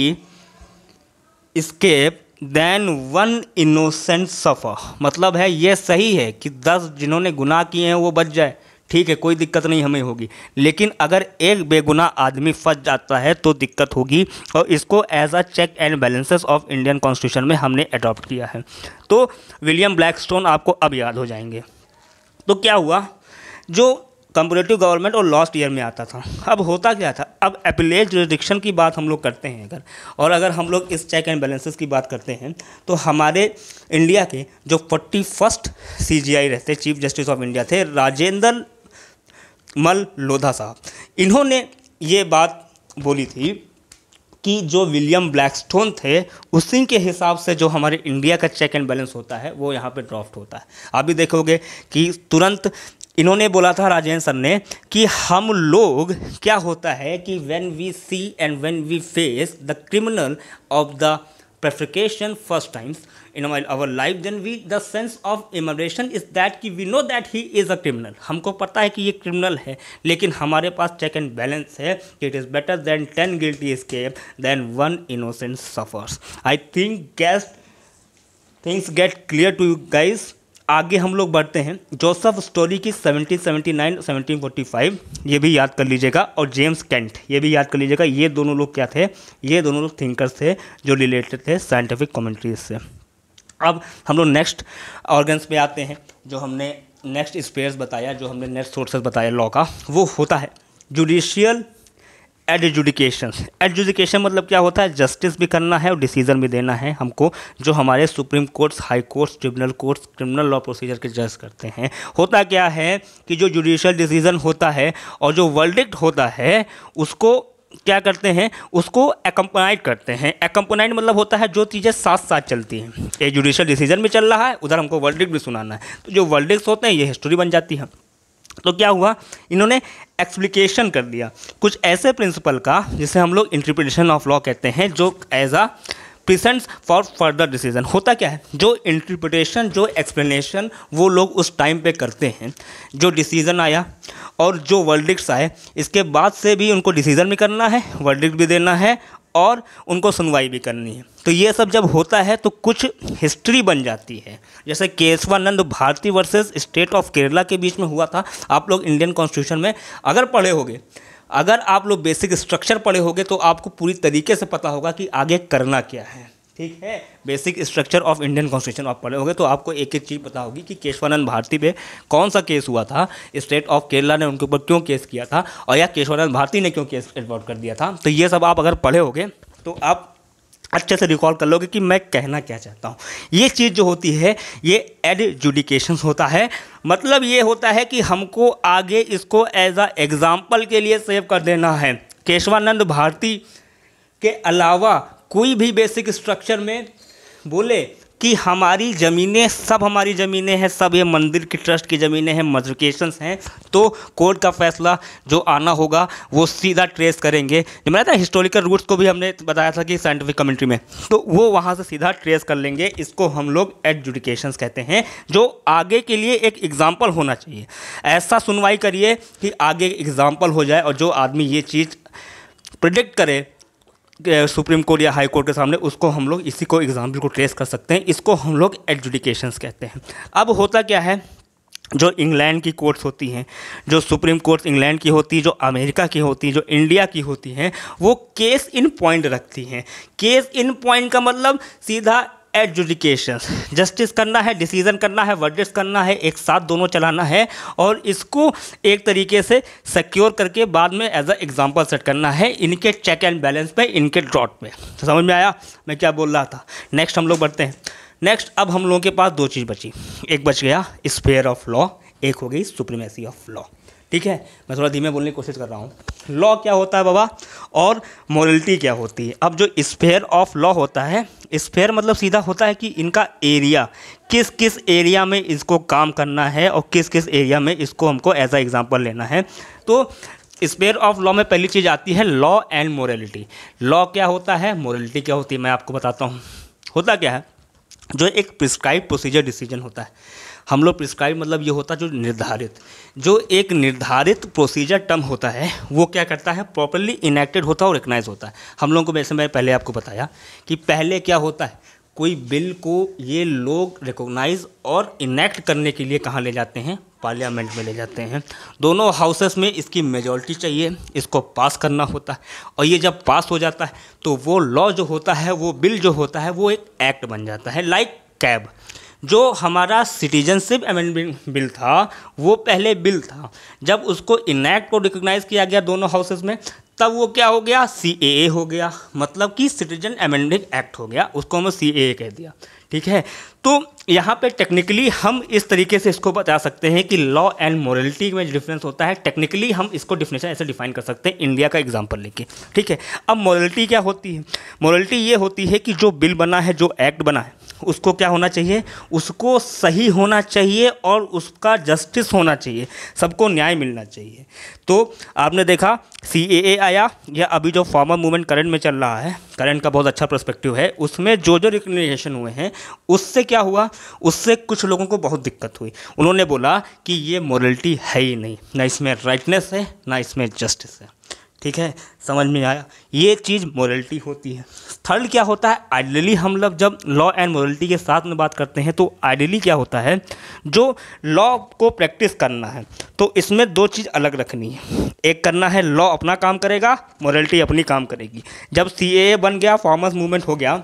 escape than one innocent suffer मतलब है ये सही है कि दस जिन्होंने गुनाह किए हैं वो बच जाए ठीक है कोई दिक्कत नहीं हमें होगी लेकिन अगर एक बेगुना आदमी फंस जाता है तो दिक्कत होगी और इसको as a check and balances of Indian constitution में हमने अडॉप्ट किया है तो विलियम ब्लैकस्टोन आपको अब याद हो जाएंगे तो क्या हुआ जो कंपरेटिव गवर्नमेंट और लास्ट ईयर में आता था अब होता क्या था अब एपिलेट रिडिक्शन की बात हम लोग करते हैं अगर और अगर हम लोग इस चेक एंड बैलेंसेस की बात करते हैं तो हमारे इंडिया के जो फोर्टी फर्स्ट सी रहते चीफ जस्टिस ऑफ इंडिया थे राजेंद्र मल लोधा साहब इन्होंने ये बात बोली थी कि जो विलियम ब्लैकस्टोन थे उसी के हिसाब से जो हमारे इंडिया का चेक एंड बैलेंस होता है वो यहाँ पे ड्राफ्ट होता है आप भी देखोगे कि तुरंत इन्होंने बोला था राजेंद्र सर ने कि हम लोग क्या होता है कि when we see and when we face the criminal of the प्रेफ्रिकेशन first times in my hour life then we the sense इमरेशन इज दैट कि we know that he is a criminal हमको पता है कि ये क्रिमिनल है लेकिन हमारे पास चेक एंड बैलेंस है कि it is better than ten guilty escape than one innocent suffers I think guess things get clear to you guys आगे हम लोग बढ़ते हैं जोसफ स्टोरी की 1779 1745 ये भी याद कर लीजिएगा और जेम्स कैंट ये भी याद कर लीजिएगा ये दोनों लोग क्या थे ये दोनों लोग थिंकर्स थे जो रिलेटेड थे साइंटिफिक कॉमेंट्रीज से अब हम लोग नेक्स्ट ऑर्गन्स पे आते हैं जो हमने नेक्स्ट स्पेयर्स बताया जो हमने नेक्स्ट सोर्सेस बताया लॉ का वो होता है जुडिशियल एडजुडिकेशन एडजुडिकेशन मतलब क्या होता है जस्टिस भी करना है और डिसीजन भी देना है हमको जो हमारे supreme courts high courts tribunal courts criminal law procedure के जज करते हैं होता क्या है कि जो जुडिशल डिसीजन होता है और जो वर्ल्डिक्ट होता है उसको क्या करते हैं उसको एकम्पनाइट करते हैं एकम्पनाइट मतलब होता है जो चीज़ें साथ साथ चलती हैं एक जुडिशल डिसीजन भी चल रहा है उधर हमको वर्डिक्ट भी सुनाना है तो जो वर्ल्डिक्स होते हैं ये हिस्ट्री बन जाती है तो क्या हुआ इन्होंने एक्सप्लिकेशन कर दिया कुछ ऐसे प्रिंसिपल का जिसे हम लोग इंटरप्रिटेशन ऑफ लॉ कहते हैं जो as a precedents for further decision होता क्या है जो इंटरप्रिटेशन जो एक्सप्लेनेशन वो लोग उस टाइम पे करते हैं जो डिसीज़न आया और जो वर्डिक्स आए इसके बाद से भी उनको डिसीज़न भी करना है वर्डिक्ट भी देना है और उनको सुनवाई भी करनी है तो ये सब जब होता है तो कुछ हिस्ट्री बन जाती है जैसे Keshavananda Bharati versus state of Kerala के बीच में हुआ था आप लोग इंडियन कॉन्स्टिट्यूशन में अगर पढ़े होगे अगर आप लोग बेसिक स्ट्रक्चर पढ़े होगे तो आपको पूरी तरीके से पता होगा कि आगे करना क्या है ठीक है basic structure of Indian constitution आप पढ़े होंगे तो आपको एक एक चीज़ पता होगी कि केशवानंद भारती पे कौन सा केस हुआ था स्टेट ऑफ केरला ने उनके ऊपर क्यों केस किया था और या केशवानंद भारती ने क्यों केस एडवॉट कर दिया था तो ये सब आप अगर पढ़े होगे तो आप अच्छे से रिकॉल कर लोगे कि मैं कहना क्या चाहता हूँ ये चीज़ जो होती है ये एडजुडिकेशन होता है मतलब ये होता है कि हमको आगे इसको एज आ एग्ज़ाम्पल के लिए सेव कर देना है केशवानंद भारती के अलावा कोई भी बेसिक स्ट्रक्चर में बोले कि हमारी ज़मीनें सब हमारी ज़मीनें हैं सब ये मंदिर की ट्रस्ट की ज़मीनें हैं मजुकेशन हैं तो कोर्ट का फैसला जो आना होगा वो सीधा ट्रेस करेंगे मैंने था हिस्टोरिकल रूट्स को भी हमने बताया था कि साइंटिफिक कमेंट्री में तो वो वहाँ से सीधा ट्रेस कर लेंगे इसको हम लोग एडजुडिकेशन कहते हैं जो आगे के लिए एक एग्ज़ाम्पल होना चाहिए ऐसा सुनवाई करिए कि आगे एग्ज़ाम्पल हो जाए और जो आदमी ये चीज़ प्रडिक्ट करे सुप्रीम कोर्ट या हाई कोर्ट के सामने उसको हम लोग इसी को एग्जाम्पल को ट्रेस कर सकते हैं इसको हम लोग एडजुडिकेशन कहते हैं अब होता क्या है जो इंग्लैंड की कोर्ट्स होती हैं जो सुप्रीम कोर्ट्स इंग्लैंड की होती है जो अमेरिका की होती है जो इंडिया की होती हैं वो केस इन पॉइंट रखती हैं केस इन पॉइंट का मतलब सीधा एडजुडिकेशन जस्टिस करना है डिसीज़न करना है वर्डिट्स करना है एक साथ दोनों चलाना है और इसको एक तरीके से सिक्योर करके बाद में एज अ एग्ज़ाम्पल सेट करना है इनके चेक एंड बैलेंस पे इनके ड्रॉट पे तो समझ में आया मैं क्या बोल रहा था नेक्स्ट हम लोग बढ़ते हैं नेक्स्ट अब हम लोगों के पास दो चीज़ बची एक बच गया स्पेयर ऑफ लॉ एक हो गई सुप्रीमेसी ऑफ लॉ ठीक है मैं थोड़ा धीमे बोलने की कोशिश कर रहा हूँ लॉ क्या होता है बाबा और मोरलिटी क्या होती है अब जो स्पेयर ऑफ लॉ होता है स्पेयर मतलब सीधा होता है कि इनका एरिया किस किस एरिया में इसको काम करना है और किस किस एरिया में इसको हमको एज आ एग्ज़ाम्पल लेना है तो स्पेयर ऑफ लॉ में पहली चीज़ आती है लॉ एंड मोरलिटी लॉ क्या होता है मोरलिटी क्या होती है मैं आपको बताता हूँ होता क्या है जो एक प्रिस्क्राइब प्रोसीजर डिसीजन होता है हम लोग प्रिस्क्राइब मतलब ये होता है जो निर्धारित जो एक निर्धारित प्रोसीजर टर्म होता है वो क्या करता है प्रॉपरली इनेक्टेड होता है और रिकनाइज होता है हम लोगों को वैसे मैं पहले आपको बताया कि पहले क्या होता है कोई बिल को ये लोग रिकोगनाइज़ और इनेक्ट करने के लिए कहाँ ले जाते हैं पार्लियामेंट में ले जाते हैं दोनों हाउसेस में इसकी मेजोरिटी चाहिए इसको पास करना होता है और ये जब पास हो जाता है तो वो लॉ जो होता है वो बिल जो होता है वो एक एक्ट बन जाता है लाइक कैब जो हमारा सिटीजनशिप अमेंडमेंट बिल था वो पहले बिल था जब उसको इनैक्ट को रिकोगनाइज़ किया गया दोनों हाउसेस में तब वो क्या हो गया सी ए हो गया मतलब कि सिटीजन अमेंडमेंट एक्ट हो गया उसको हमें सी ए कह दिया ठीक है तो यहाँ पे टेक्निकली हम इस तरीके से इसको बता सकते हैं कि लॉ एंड मॉरलिटी में डिफरेंस होता है टेक्निकली हम इसको डिफिनेशन ऐसे डिफाइन कर सकते हैं इंडिया का एग्जांपल लेके ठीक है अब मॉरलिटी क्या होती है मॉरलिटी ये होती है कि जो बिल बना है जो एक्ट बना है उसको क्या होना चाहिए उसको सही होना चाहिए और उसका जस्टिस होना चाहिए सबको न्याय मिलना चाहिए तो आपने देखा सी ए ए आया या अभी जो फार्मर मूवमेंट करंट में चल रहा है करंट का बहुत अच्छा प्रस्पेक्टिव है उसमें जो जो रिकग्नाइजेशन हुए हैं उससे क्या हुआ उससे कुछ लोगों को बहुत दिक्कत हुई उन्होंने बोला कि ये मॉरलिटी है ही नहीं ना इसमें राइटनेस है ना इसमें जस्टिस है ठीक है समझ में आया ये चीज़ मोरलिटी होती है थर्ड क्या होता है आइडियली हम लोग जब लॉ एंड मोरलिटी के साथ में बात करते हैं तो आइडियली क्या होता है जो लॉ को प्रैक्टिस करना है तो इसमें दो चीज़ अलग रखनी है एक करना है लॉ अपना काम करेगा मोरलिटी अपनी काम करेगी जब सी बन गया फार्मर्स मूवमेंट हो गया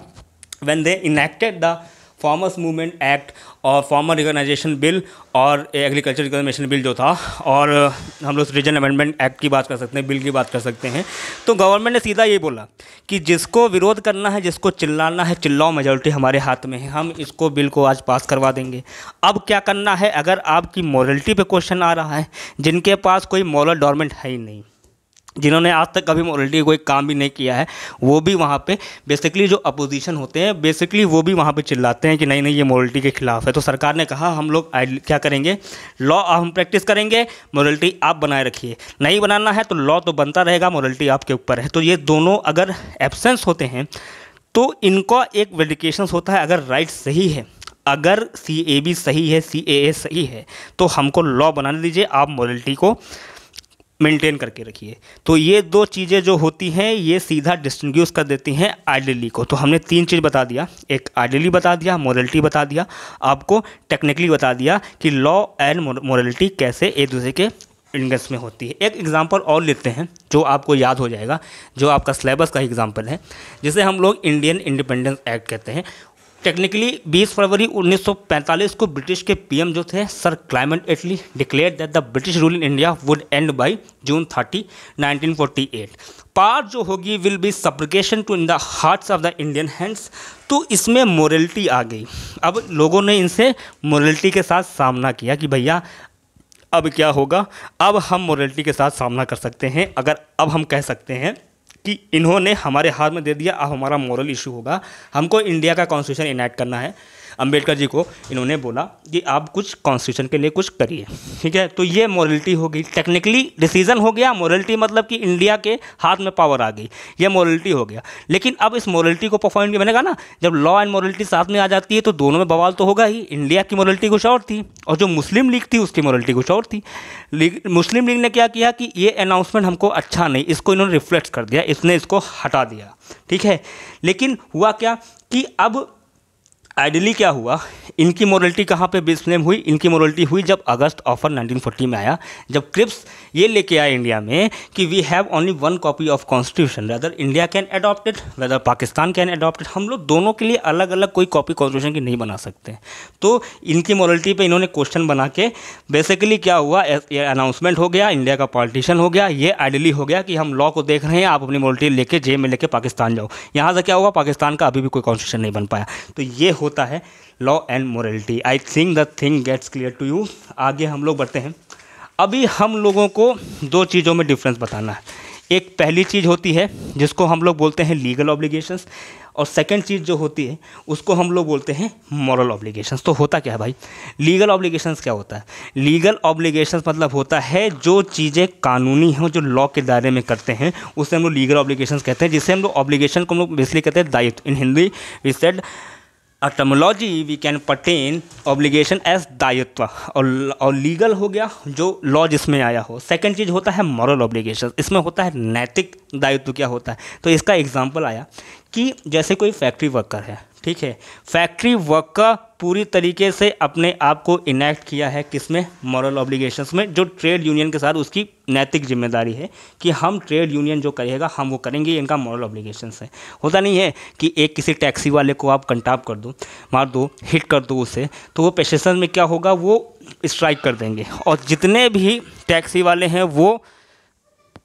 when they enacted the farmers movement act और फार्मर रिकॉग्नाइजेशन बिल और एग्रीकल्चर रिकॉग्नाइजेशन बिल जो था और uh, हम लोग रीजन अमेंडमेंट एक्ट की बात कर सकते हैं बिल की बात कर सकते हैं तो गवर्नमेंट ने सीधा ये बोला कि जिसको विरोध करना है जिसको चिल्लाना है चिल्लाओ मेजोरिटी हमारे हाथ में है हम इसको बिल को आज पास करवा देंगे अब क्या करना है अगर आपकी मॉरलिटी पर क्वेश्चन आ रहा है जिनके पास कोई मॉरल डॉर्मेंट है ही नहीं जिन्होंने आज तक कभी मोरलिटी कोई काम भी नहीं किया है वो भी वहाँ पे बेसिकली जो अपोजिशन होते हैं बेसिकली वो भी वहाँ पे चिल्लाते हैं कि नहीं नहीं ये मोरलिटी के खिलाफ है तो सरकार ने कहा हम लोग क्या करेंगे लॉ हम प्रैक्टिस करेंगे मोरलिटी आप बनाए रखिए नहीं बनाना है तो लॉ तो बनता रहेगा मोरलिटी आपके ऊपर है तो ये दोनों अगर एबसेंस होते हैं तो इनका एक वेडिकेशन होता है अगर राइट सही है अगर सी ए बी सही है सी ए ए सही है तो हमको लॉ बनाने दीजिए आप मोरलिटी को मेंटेन करके रखिए तो ये दो चीज़ें जो होती हैं ये सीधा डिस्टिंग्यूश कर देती हैं आइडली को तो हमने तीन चीज़ बता दिया एक आइडली बता दिया मोरलिटी बता दिया आपको टेक्निकली बता दिया कि लॉ एंड मॉरलिटी कैसे एक दूसरे के इंडस में होती है एक एग्ज़ाम्पल और लेते हैं जो आपको याद हो जाएगा जो आपका सिलेबस का एग्ज़ाम्पल है जिसे हम लोग इंडियन इंडिपेंडेंस एक्ट कहते हैं टेक्निकली 20 फरवरी 1945 को ब्रिटिश के पीएम जो थे sir Clement Attlee declare that the British rule in India would end by June 30 1948 पार जो होगी विल बी सप्रिकेशन to in the hearts of the Indian hands तो इसमें मोरलिटी आ गई अब लोगों ने इनसे मोरलिटी के साथ सामना किया कि भैया अब क्या होगा अब हम मोरलिटी के साथ सामना कर सकते हैं अगर अब हम कह सकते हैं कि इन्होंने हमारे हाथ में दे दिया अब हमारा मॉरल इशू होगा हमको इंडिया का कॉन्स्टिट्यूशन इनैक्ट करना है अंबेडकर जी को इन्होंने बोला कि आप कुछ कॉन्स्टिट्यूशन के लिए कुछ करिए ठीक है तो ये मॉरलिटी हो गई टेक्निकली डिसीजन हो गया मॉरलिटी मतलब कि इंडिया के हाथ में पावर आ गई ये मॉरलिटी हो गया लेकिन अब इस मॉरलिटी को परफॉर्म किया मैंने कहा ना जब लॉ एंड मॉरलिटी साथ में आ जाती है तो दोनों में बवाल तो होगा ही इंडिया की मॉरलिटी कुछ और थी और जो मुस्लिम लीग थी उसकी मॉरलिटी कुछ और थी मुस्लिम लीग ने क्या किया कि ये अनाउंसमेंट हमको अच्छा नहीं इसको इन्होंने रिफ्लेक्ट कर दिया इसने इसको हटा दिया ठीक है लेकिन हुआ क्या कि अब आइडली क्या हुआ इनकी मोरलिटी कहाँ पे बेस फ्लेम हुई इनकी मोरलिटी हुई जब अगस्त ऑफर 1940 में आया जब क्रिप्स ये लेके आए इंडिया में कि we have only one copy of constitution whether India can adopt whether Pakistan can adopted हम लोग दोनों के लिए अलग अलग कोई कॉपी कॉन्स्टिट्यूशन की नहीं बना सकते तो इनकी मॉरलिटी पर इन्होंने क्वेश्चन बना के बेसिकली क्या हुआ ये अनाउंसमेंट हो गया इंडिया का पॉलिटिशियन हो गया ये आइडली हो गया कि हम लॉ को देख रहे हैं आप अपनी मॉरलिटी लेके जेब में लेके पाकिस्तान जाओ यहाँ से क्या हुआ पाकिस्तान का अभी भी कोई कॉन्स्टिट्यूशन नहीं बन पाया तो ये होता है law and morality I think the thing gets clear to you आगे हम लोग बढ़ते हैं अभी हम लोगों को दो चीज़ों में डिफरेंस बताना है एक पहली चीज़ होती है जिसको हम लोग बोलते हैं लीगल ऑब्लिगेशंस और सेकंड चीज़ जो होती है उसको हम लोग बोलते हैं मॉरल ऑब्लिगेशंस तो होता क्या है भाई लीगल ऑब्लिगेशंस क्या होता है लीगल ऑब्लिगेशंस मतलब होता है जो चीज़ें कानूनी हैं जो लॉ के दायरे में करते हैं उसे हम लोग लीगल ऑब्लिगेशंस कहते हैं जिसे हम लोग ऑब्लिगेशन को हम लोग बेसिकली कहते हैं दायित्व in Hindi we said etymology we can पटेन ऑब्लिगेशन एज दायित्व और और लीगल हो गया जो लॉ जिसमें आया हो सेकंड चीज़ होता है मॉरल ऑब्लिगेशन इसमें होता है नैतिक दायित्व क्या होता है तो इसका एग्जाम्पल आया कि जैसे कोई फैक्ट्री वर्कर है ठीक है फैक्ट्री वर्क का पूरी तरीके से अपने आप को इनेक्ट किया है किसमें मॉरल ऑब्लिगेशंस में जो ट्रेड यूनियन के साथ उसकी नैतिक जिम्मेदारी है कि हम ट्रेड यूनियन जो करेगा हम वो करेंगे इनका मॉरल ऑब्लिगेशंस है होता नहीं है कि एक किसी टैक्सी वाले को आप कंटाप कर दो मार दो हिट कर दो उसे तो वो पेशेसन में क्या होगा वो स्ट्राइक कर देंगे और जितने भी टैक्सी वाले हैं वो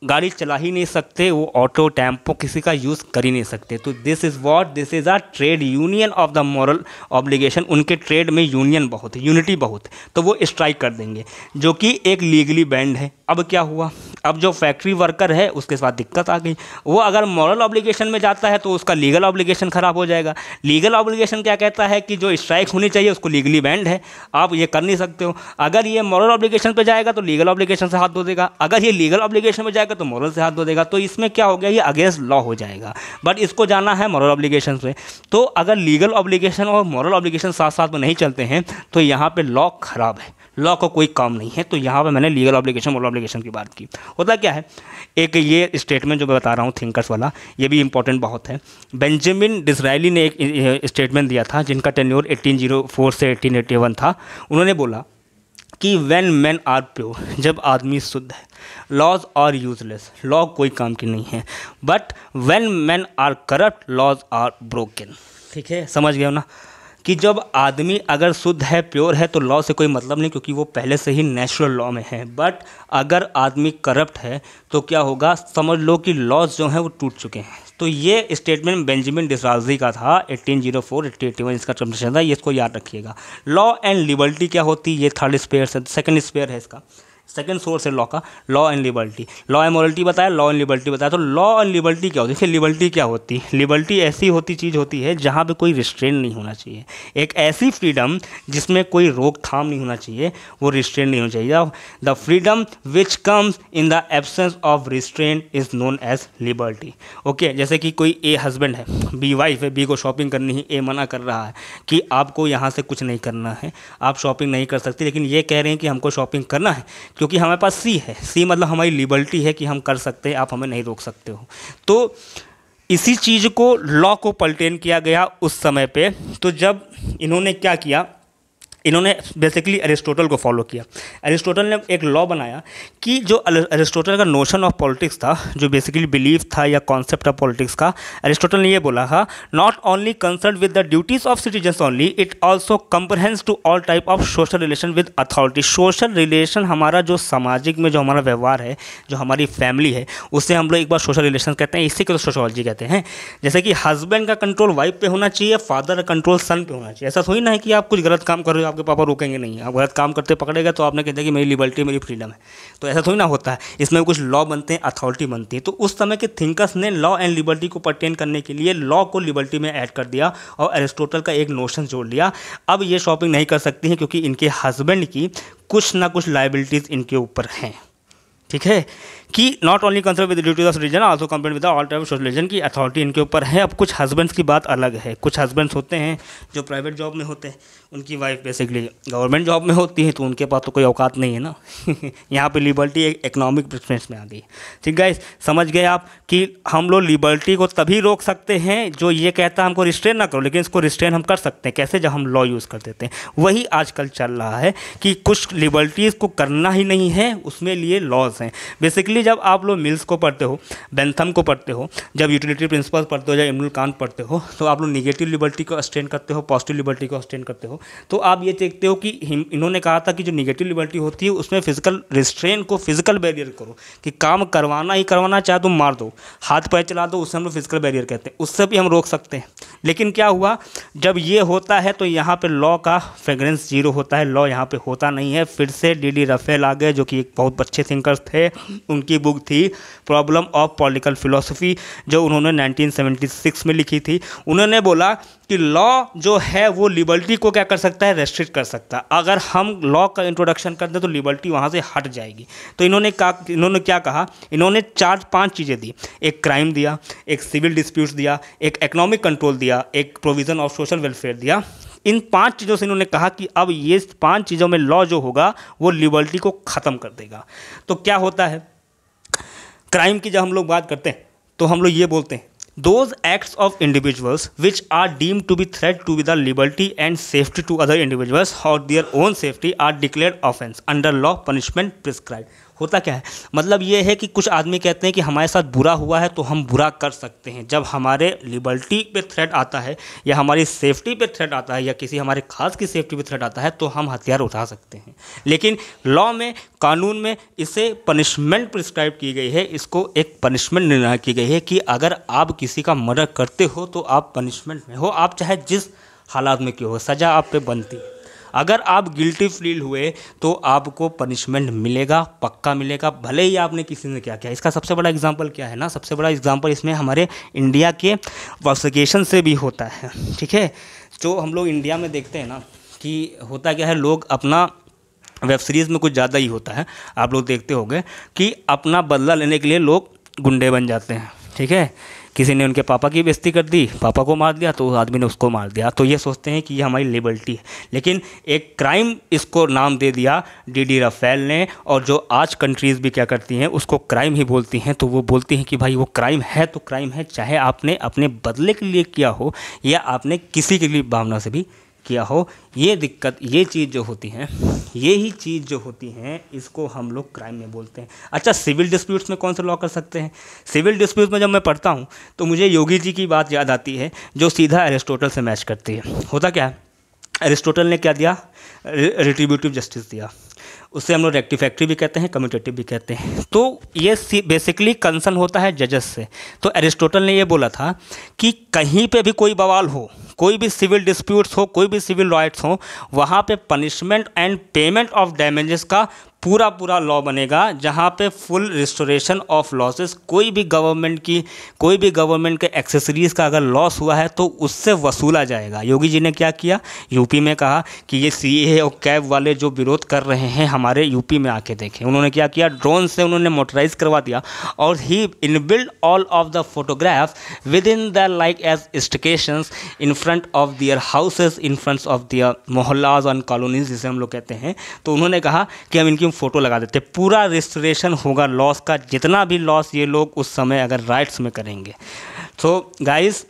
गाड़ी चला ही नहीं सकते वो ऑटो टेम्पो किसी का यूज़ कर ही नहीं सकते तो this is what this is our trade union of the moral obligation उनके ट्रेड में यूनियन बहुत है यूनिटी बहुत तो वो स्ट्राइक कर देंगे जो कि एक लीगली बैंड है अब क्या हुआ अब जो फैक्ट्री वर्कर है उसके साथ दिक्कत आ गई वो अगर मॉरल ऑब्लिगेशन में जाता है तो उसका लीगल ऑब्लिगेशन ख़राब हो जाएगा लीगल ऑब्लिगेशन क्या कहता है कि जो स्ट्राइक होनी चाहिए उसको लीगली बैंड है आप ये कर नहीं सकते हो अगर ये मॉरल ऑब्लिगेशन पर जाएगा तो लीगल ऑब्लिगेशन से हाथ धो देगा अगर ये लीगल ऑब्लिगेशन में जाएगा देगा तो मॉरल से हाथ धो देगा तो इसमें क्या हो गया ये अगेंस्ट लॉ हो जाएगा बट इसको जाना है मॉरल ऑब्लिगेशन में तो अगर लीगल ऑब्लिगेशन और मॉरल ऑब्लिगेशन साथ साथ में नहीं चलते हैं तो यहाँ पर लॉ ख़राब है लॉ का को कोई काम नहीं है तो यहाँ पर मैंने लीगल ऑब्लिगेशन मॉरल ऑब्लिगेशन की बात की होता क्या है एक ये स्टेटमेंट जो मैं बता रहा हूँ थिंकर्स वाला ये भी इंपॉर्टेंट बहुत है बेंजामिन डिसराइली ने एक स्टेटमेंट दिया था जिनका टेन्योर 1804 से 1881 था उन्होंने बोला कि व्हेन मैन आर प्योर जब आदमी शुद्ध है लॉज आर यूजलेस लॉ कोई काम की नहीं है but when man are corrupt laws are broken ठीक है समझ गए ना कि जब आदमी अगर शुद्ध है प्योर है तो लॉ से कोई मतलब नहीं क्योंकि वो पहले से ही नेचुरल लॉ में है बट अगर आदमी करप्ट है तो क्या होगा समझ लो कि लॉज जो हैं वो टूट चुके हैं तो ये स्टेटमेंट बेंजामिन डिसराजी का था 1804 वन इसका ट्रांसलेशन था ये इसको याद रखिएगा लॉ एंड लिबर्टी क्या होती है ये थर्ड स्पेयर सेकंड स्पेयर है इसका सेकंड सोर्स है लॉ का law and liberty law and morality बताया लॉ एंड लिबर्टी बताया तो लॉ एंड लिबर्टी क्या होती है देखिए लिबर्टी क्या होती है लिबर्टी ऐसी होती चीज़ होती है जहाँ पे कोई रिस्ट्रेंट नहीं होना चाहिए एक ऐसी फ्रीडम जिसमें कोई रोकथाम नहीं होना चाहिए वो रिस्ट्रेंट नहीं होना चाहिए the freedom which comes in the absence of restraint is known as liberty okay जैसे कि कोई ए हस्बैंड है बी वाइफ है बी को शॉपिंग करनी है ए मना कर रहा है कि आपको यहाँ से कुछ नहीं करना है आप शॉपिंग नहीं कर सकते लेकिन ये कह रहे हैं कि हमको शॉपिंग करना है क्योंकि हमारे पास सी है सी मतलब हमारी लिबर्टी है कि हम कर सकते हैं आप हमें नहीं रोक सकते हो तो इसी चीज़ को लॉ को पलटेन किया गया उस समय पे तो जब इन्होंने क्या किया इन्होंने बेसिकली अरिस्टोटल को फॉलो किया अरिस्टोटल ने एक लॉ बनाया कि जो अरिस्टोटल का नोशन ऑफ पॉलिटिक्स था जो बेसिकली बिलीफ था या कॉन्सेप्ट ऑफ पॉलिटिक्स का अरिस्टोटल ने ये बोला था not only concern with the duties of citizen only it also comprehends to all type of social relation with authority social relation हमारा जो सामाजिक में जो हमारा व्यवहार है जो हमारी फैमिली है उससे हम लोग एक बार सोशल रिलेशन कहते हैं इसी को तो सोशोलॉजी कहते हैं जैसे कि हस्बैंड का कंट्रोल वाइफ पे होना चाहिए फादर का कंट्रोल सन पे होना चाहिए ऐसा थोड़ी ना है कि आप कुछ गलत काम कर रहे हो आपके पापा रोकेंगे नहीं आप गलत काम करते पकड़ेगा तो आपने कह दिया कि मेरी लिबर्टी मेरी फ्रीडम है तो ऐसा थोड़ी ना होता है इसमें कुछ लॉ बनते हैं अथॉरिटी बनती है तो उस समय के थिंकर्स ने लॉ एंड लिबर्टी को परटेन करने के लिए लॉ को लिबर्टी में ऐड कर दिया और एरिस्टोटल का एक नोशन जोड़ लिया अब ये शॉपिंग नहीं कर सकती हैं क्योंकि इनके हस्बैंड की कुछ ना कुछ लाइबिलिटीज़ इनके ऊपर हैं ठीक है कि not only concern with duty of religion also complain with all type of social religion की अथॉरिटी इनके ऊपर है अब कुछ हस्बैंड्स की बात अलग है कुछ हस्बैंड्स होते हैं जो प्राइवेट जॉब में होते हैं उनकी वाइफ बेसिकली गवर्नमेंट जॉब में होती है तो उनके पास तो कोई औकात नहीं है ना यहाँ पर लिबर्टी एक इकोनॉमिक प्रिफरेंस में आ गई ठीक है समझ गए आप कि हम लोग लिबर्टी को तभी रोक सकते हैं जो ये कहता है हमको रिस्ट्रेन ना करो लेकिन इसको रिस्ट्रेन हम कर सकते हैं कैसे जब हम लॉ यूज़ कर देते हैं वही आजकल चल रहा है कि कुछ लिबर्टीज़ को करना ही नहीं है उसमें लिए लॉज हैं बेसिकली जब आप लोग मिल्स को पढ़ते हो बेंथम को पढ़ते हो जब यूटिलिटी प्रिंसिपल पढ़ते हो या इमरुल कान पढ़ते हो तो आप लोग निगेटिव लिबर्टी को स्टैंड करते हो पॉजिटिव लिबर्टी को एक्सटेंड करते हो तो आप ये देखते हो कि इन्होंने कहा था कि जो निगेटिव लिबर्टी होती है उसमें फिजिकल रिस्ट्रेन को फिजिकल बैरियर करो कि काम करवाना ही करवाना चाहे तो मार दो हाथ पैर चला दो उससे हम लोग फिजिकल बैरियर कहते हैं उससे भी हम रोक सकते हैं लेकिन क्या हुआ जब ये होता है तो यहाँ पे लॉ का फ्रेगरेंस जीरो होता है लॉ यहाँ पे होता नहीं है फिर से डी डी रफेल आ गए जो कि एक बहुत अच्छे थिंकर्स थे थे उनकी बुक थी प्रॉब्लम ऑफ पॉलिटिकल फिलोसफी जो उन्होंने 1976 में लिखी थी उन्होंने बोला कि लॉ जो है वो लिबर्टी को क्या कर सकता है रेस्ट्रिक्ट कर सकता है अगर हम लॉ का इंट्रोडक्शन कर दें तो लिबर्टी वहाँ से हट जाएगी तो इन्होंने का इन्होंने क्या कहा इन्होंने चार पांच चीज़ें दी एक क्राइम दिया एक सिविल डिस्प्यूट्स दिया एक इकोनॉमिक कंट्रोल दिया एक प्रोविज़न ऑफ सोशल वेलफेयर दिया इन पांच चीज़ों से इन्होंने कहा कि अब ये पांच चीज़ों में लॉ जो होगा वो लिबर्टी को ख़त्म कर देगा तो क्या होता है क्राइम की जब हम लोग बात करते हैं तो हम लोग ये बोलते हैं those act of individuals which are deemed to be threat to with liberty and safety to other individuals और their own safety are declare offence under law punishment prescribe होता क्या है मतलब ये है कि कुछ आदमी कहते हैं कि हमारे साथ बुरा हुआ है तो हम बुरा कर सकते हैं जब हमारे लिबर्टी पे थ्रेट आता है या हमारी सेफ्टी पे थ्रेट आता है या किसी हमारे खास की सेफ्टी पे थ्रेट आता है तो हम हथियार उठा सकते हैं लेकिन लॉ में कानून में इसे पनिशमेंट प्रिस्क्राइब की गई है इसको एक पनिशमेंट निर्णय की गई है कि अगर आप किसी का मर्डर करते हो तो आप पनिशमेंट में हो आप चाहे जिस हालात में क्यों हो सज़ा आप पे बनती है अगर आप गिल्टी फील हुए तो आपको पनिशमेंट मिलेगा पक्का मिलेगा भले ही आपने किसी ने क्या किया इसका सबसे बड़ा एग्जाम्पल क्या है ना सबसे बड़ा एग्जाम्पल इसमें हमारे इंडिया के प्रोसिक्यूशन से भी होता है ठीक है जो हम लोग इंडिया में देखते हैं ना कि होता क्या है लोग अपना वेब सीरीज़ में कुछ ज़्यादा ही होता है आप लोग देखते होंगे कि अपना बदला लेने के लिए लोग गुंडे बन जाते हैं ठीक है किसी ने उनके पापा की बेस्ती कर दी पापा को मार दिया तो उस आदमी ने उसको मार दिया तो ये सोचते हैं कि ये हमारी लिबर्टी है लेकिन एक क्राइम इसको नाम दे दिया डी डी रफेल ने और जो आज कंट्रीज़ भी क्या करती हैं उसको क्राइम ही बोलती हैं तो वो बोलती हैं कि भाई वो क्राइम है तो क्राइम है चाहे आपने अपने बदले के लिए किया हो या आपने किसी के लिए भावना से भी किया हो ये दिक्कत ये चीज़ जो होती है ये ही चीज़ जो होती है इसको हम लोग क्राइम में बोलते हैं अच्छा सिविल डिस्प्यूट्स में कौन सा लॉ कर सकते हैं सिविल डिस्प्यूट्स में जब मैं पढ़ता हूँ तो मुझे योगी जी की बात याद आती है जो सीधा एरिस्टोटल से मैच करती है होता क्या है एरिस्टोटल ने क्या दिया रिट्रीब्यूटिव जस्टिस दिया उसे हम लोग रेक्टिफैक्ट्री भी कहते हैं कम्यूटेटिव भी कहते हैं तो ये बेसिकली कंसर्न होता है जजेस से तो एरिस्टोटल ने ये बोला था कि कहीं पे भी कोई बवाल हो कोई भी सिविल डिस्प्यूट्स हो कोई भी सिविल राइट्स हो वहाँ पे punishment and payment of damages का पूरा पूरा लॉ बनेगा जहाँ पे फुल रिस्टोरेशन ऑफ लॉसेस कोई भी गवर्नमेंट की कोई भी गवर्नमेंट के एक्सेसरीज़ का अगर लॉस हुआ है तो उससे वसूला जाएगा योगी जी ने क्या किया यूपी में कहा कि ये सी और कैब वाले जो विरोध कर रहे हैं हमारे यूपी में आके देखें उन्होंने क्या किया ड्रोन से उन्होंने मोटराइज करवा दिया और he inbuild all of the photograph with in the like as station in front of their houses in front of their mohallas on colonies जिसे हम लोग कहते हैं तो उन्होंने कहा कि हम इनकी फ़ोटो लगा देते पूरा रेस्टोरेशन होगा लॉस का जितना भी लॉस ये लोग उस समय अगर राइट्स में करेंगे तो so, गाइस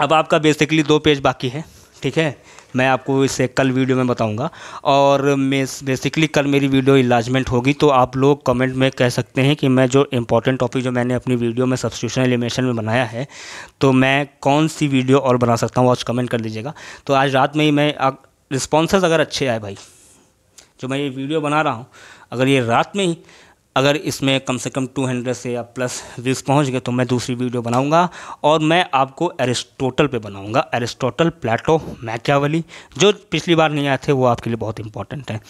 अब आपका बेसिकली दो पेज बाकी है ठीक है मैं आपको इसे कल वीडियो में बताऊंगा और मे बेसिकली कल मेरी वीडियो इलाजमेंट होगी तो आप लोग कमेंट में कह सकते हैं कि मैं जो इंपॉर्टेंट टॉपिक जो मैंने अपनी वीडियो में सब्सक्रिप्शन एलिमेशन में बनाया है तो मैं कौन सी वीडियो और बना सकता हूँ आज कमेंट कर दीजिएगा तो आज रात में ही मैं रिस्पॉन्स अगर अच्छे आए भाई जो मैं ये वीडियो बना रहा हूँ अगर ये रात में ही अगर इसमें कम से कम 200 से या प्लस व्यूज़ पहुँच गए तो मैं दूसरी वीडियो बनाऊँगा और मैं आपको एरिस्टोटल पे बनाऊँगा एरिस्टोटल प्लेटो मैकियावली जो पिछली बार नहीं आए थे वो आपके लिए बहुत इंपॉर्टेंट है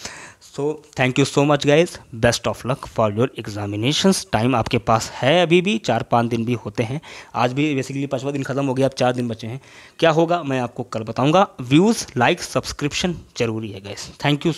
so thank you so much guys best of luck for your examinations time आपके पास है अभी भी चार पाँच दिन भी होते हैं आज भी बेसिकली पाँचवा दिन खत्म हो गया अब चार दिन बचे हैं क्या होगा मैं आपको कल बताऊँगा व्यूज़ लाइक सब्सक्रिप्शन जरूरी है गाइज थैंक यू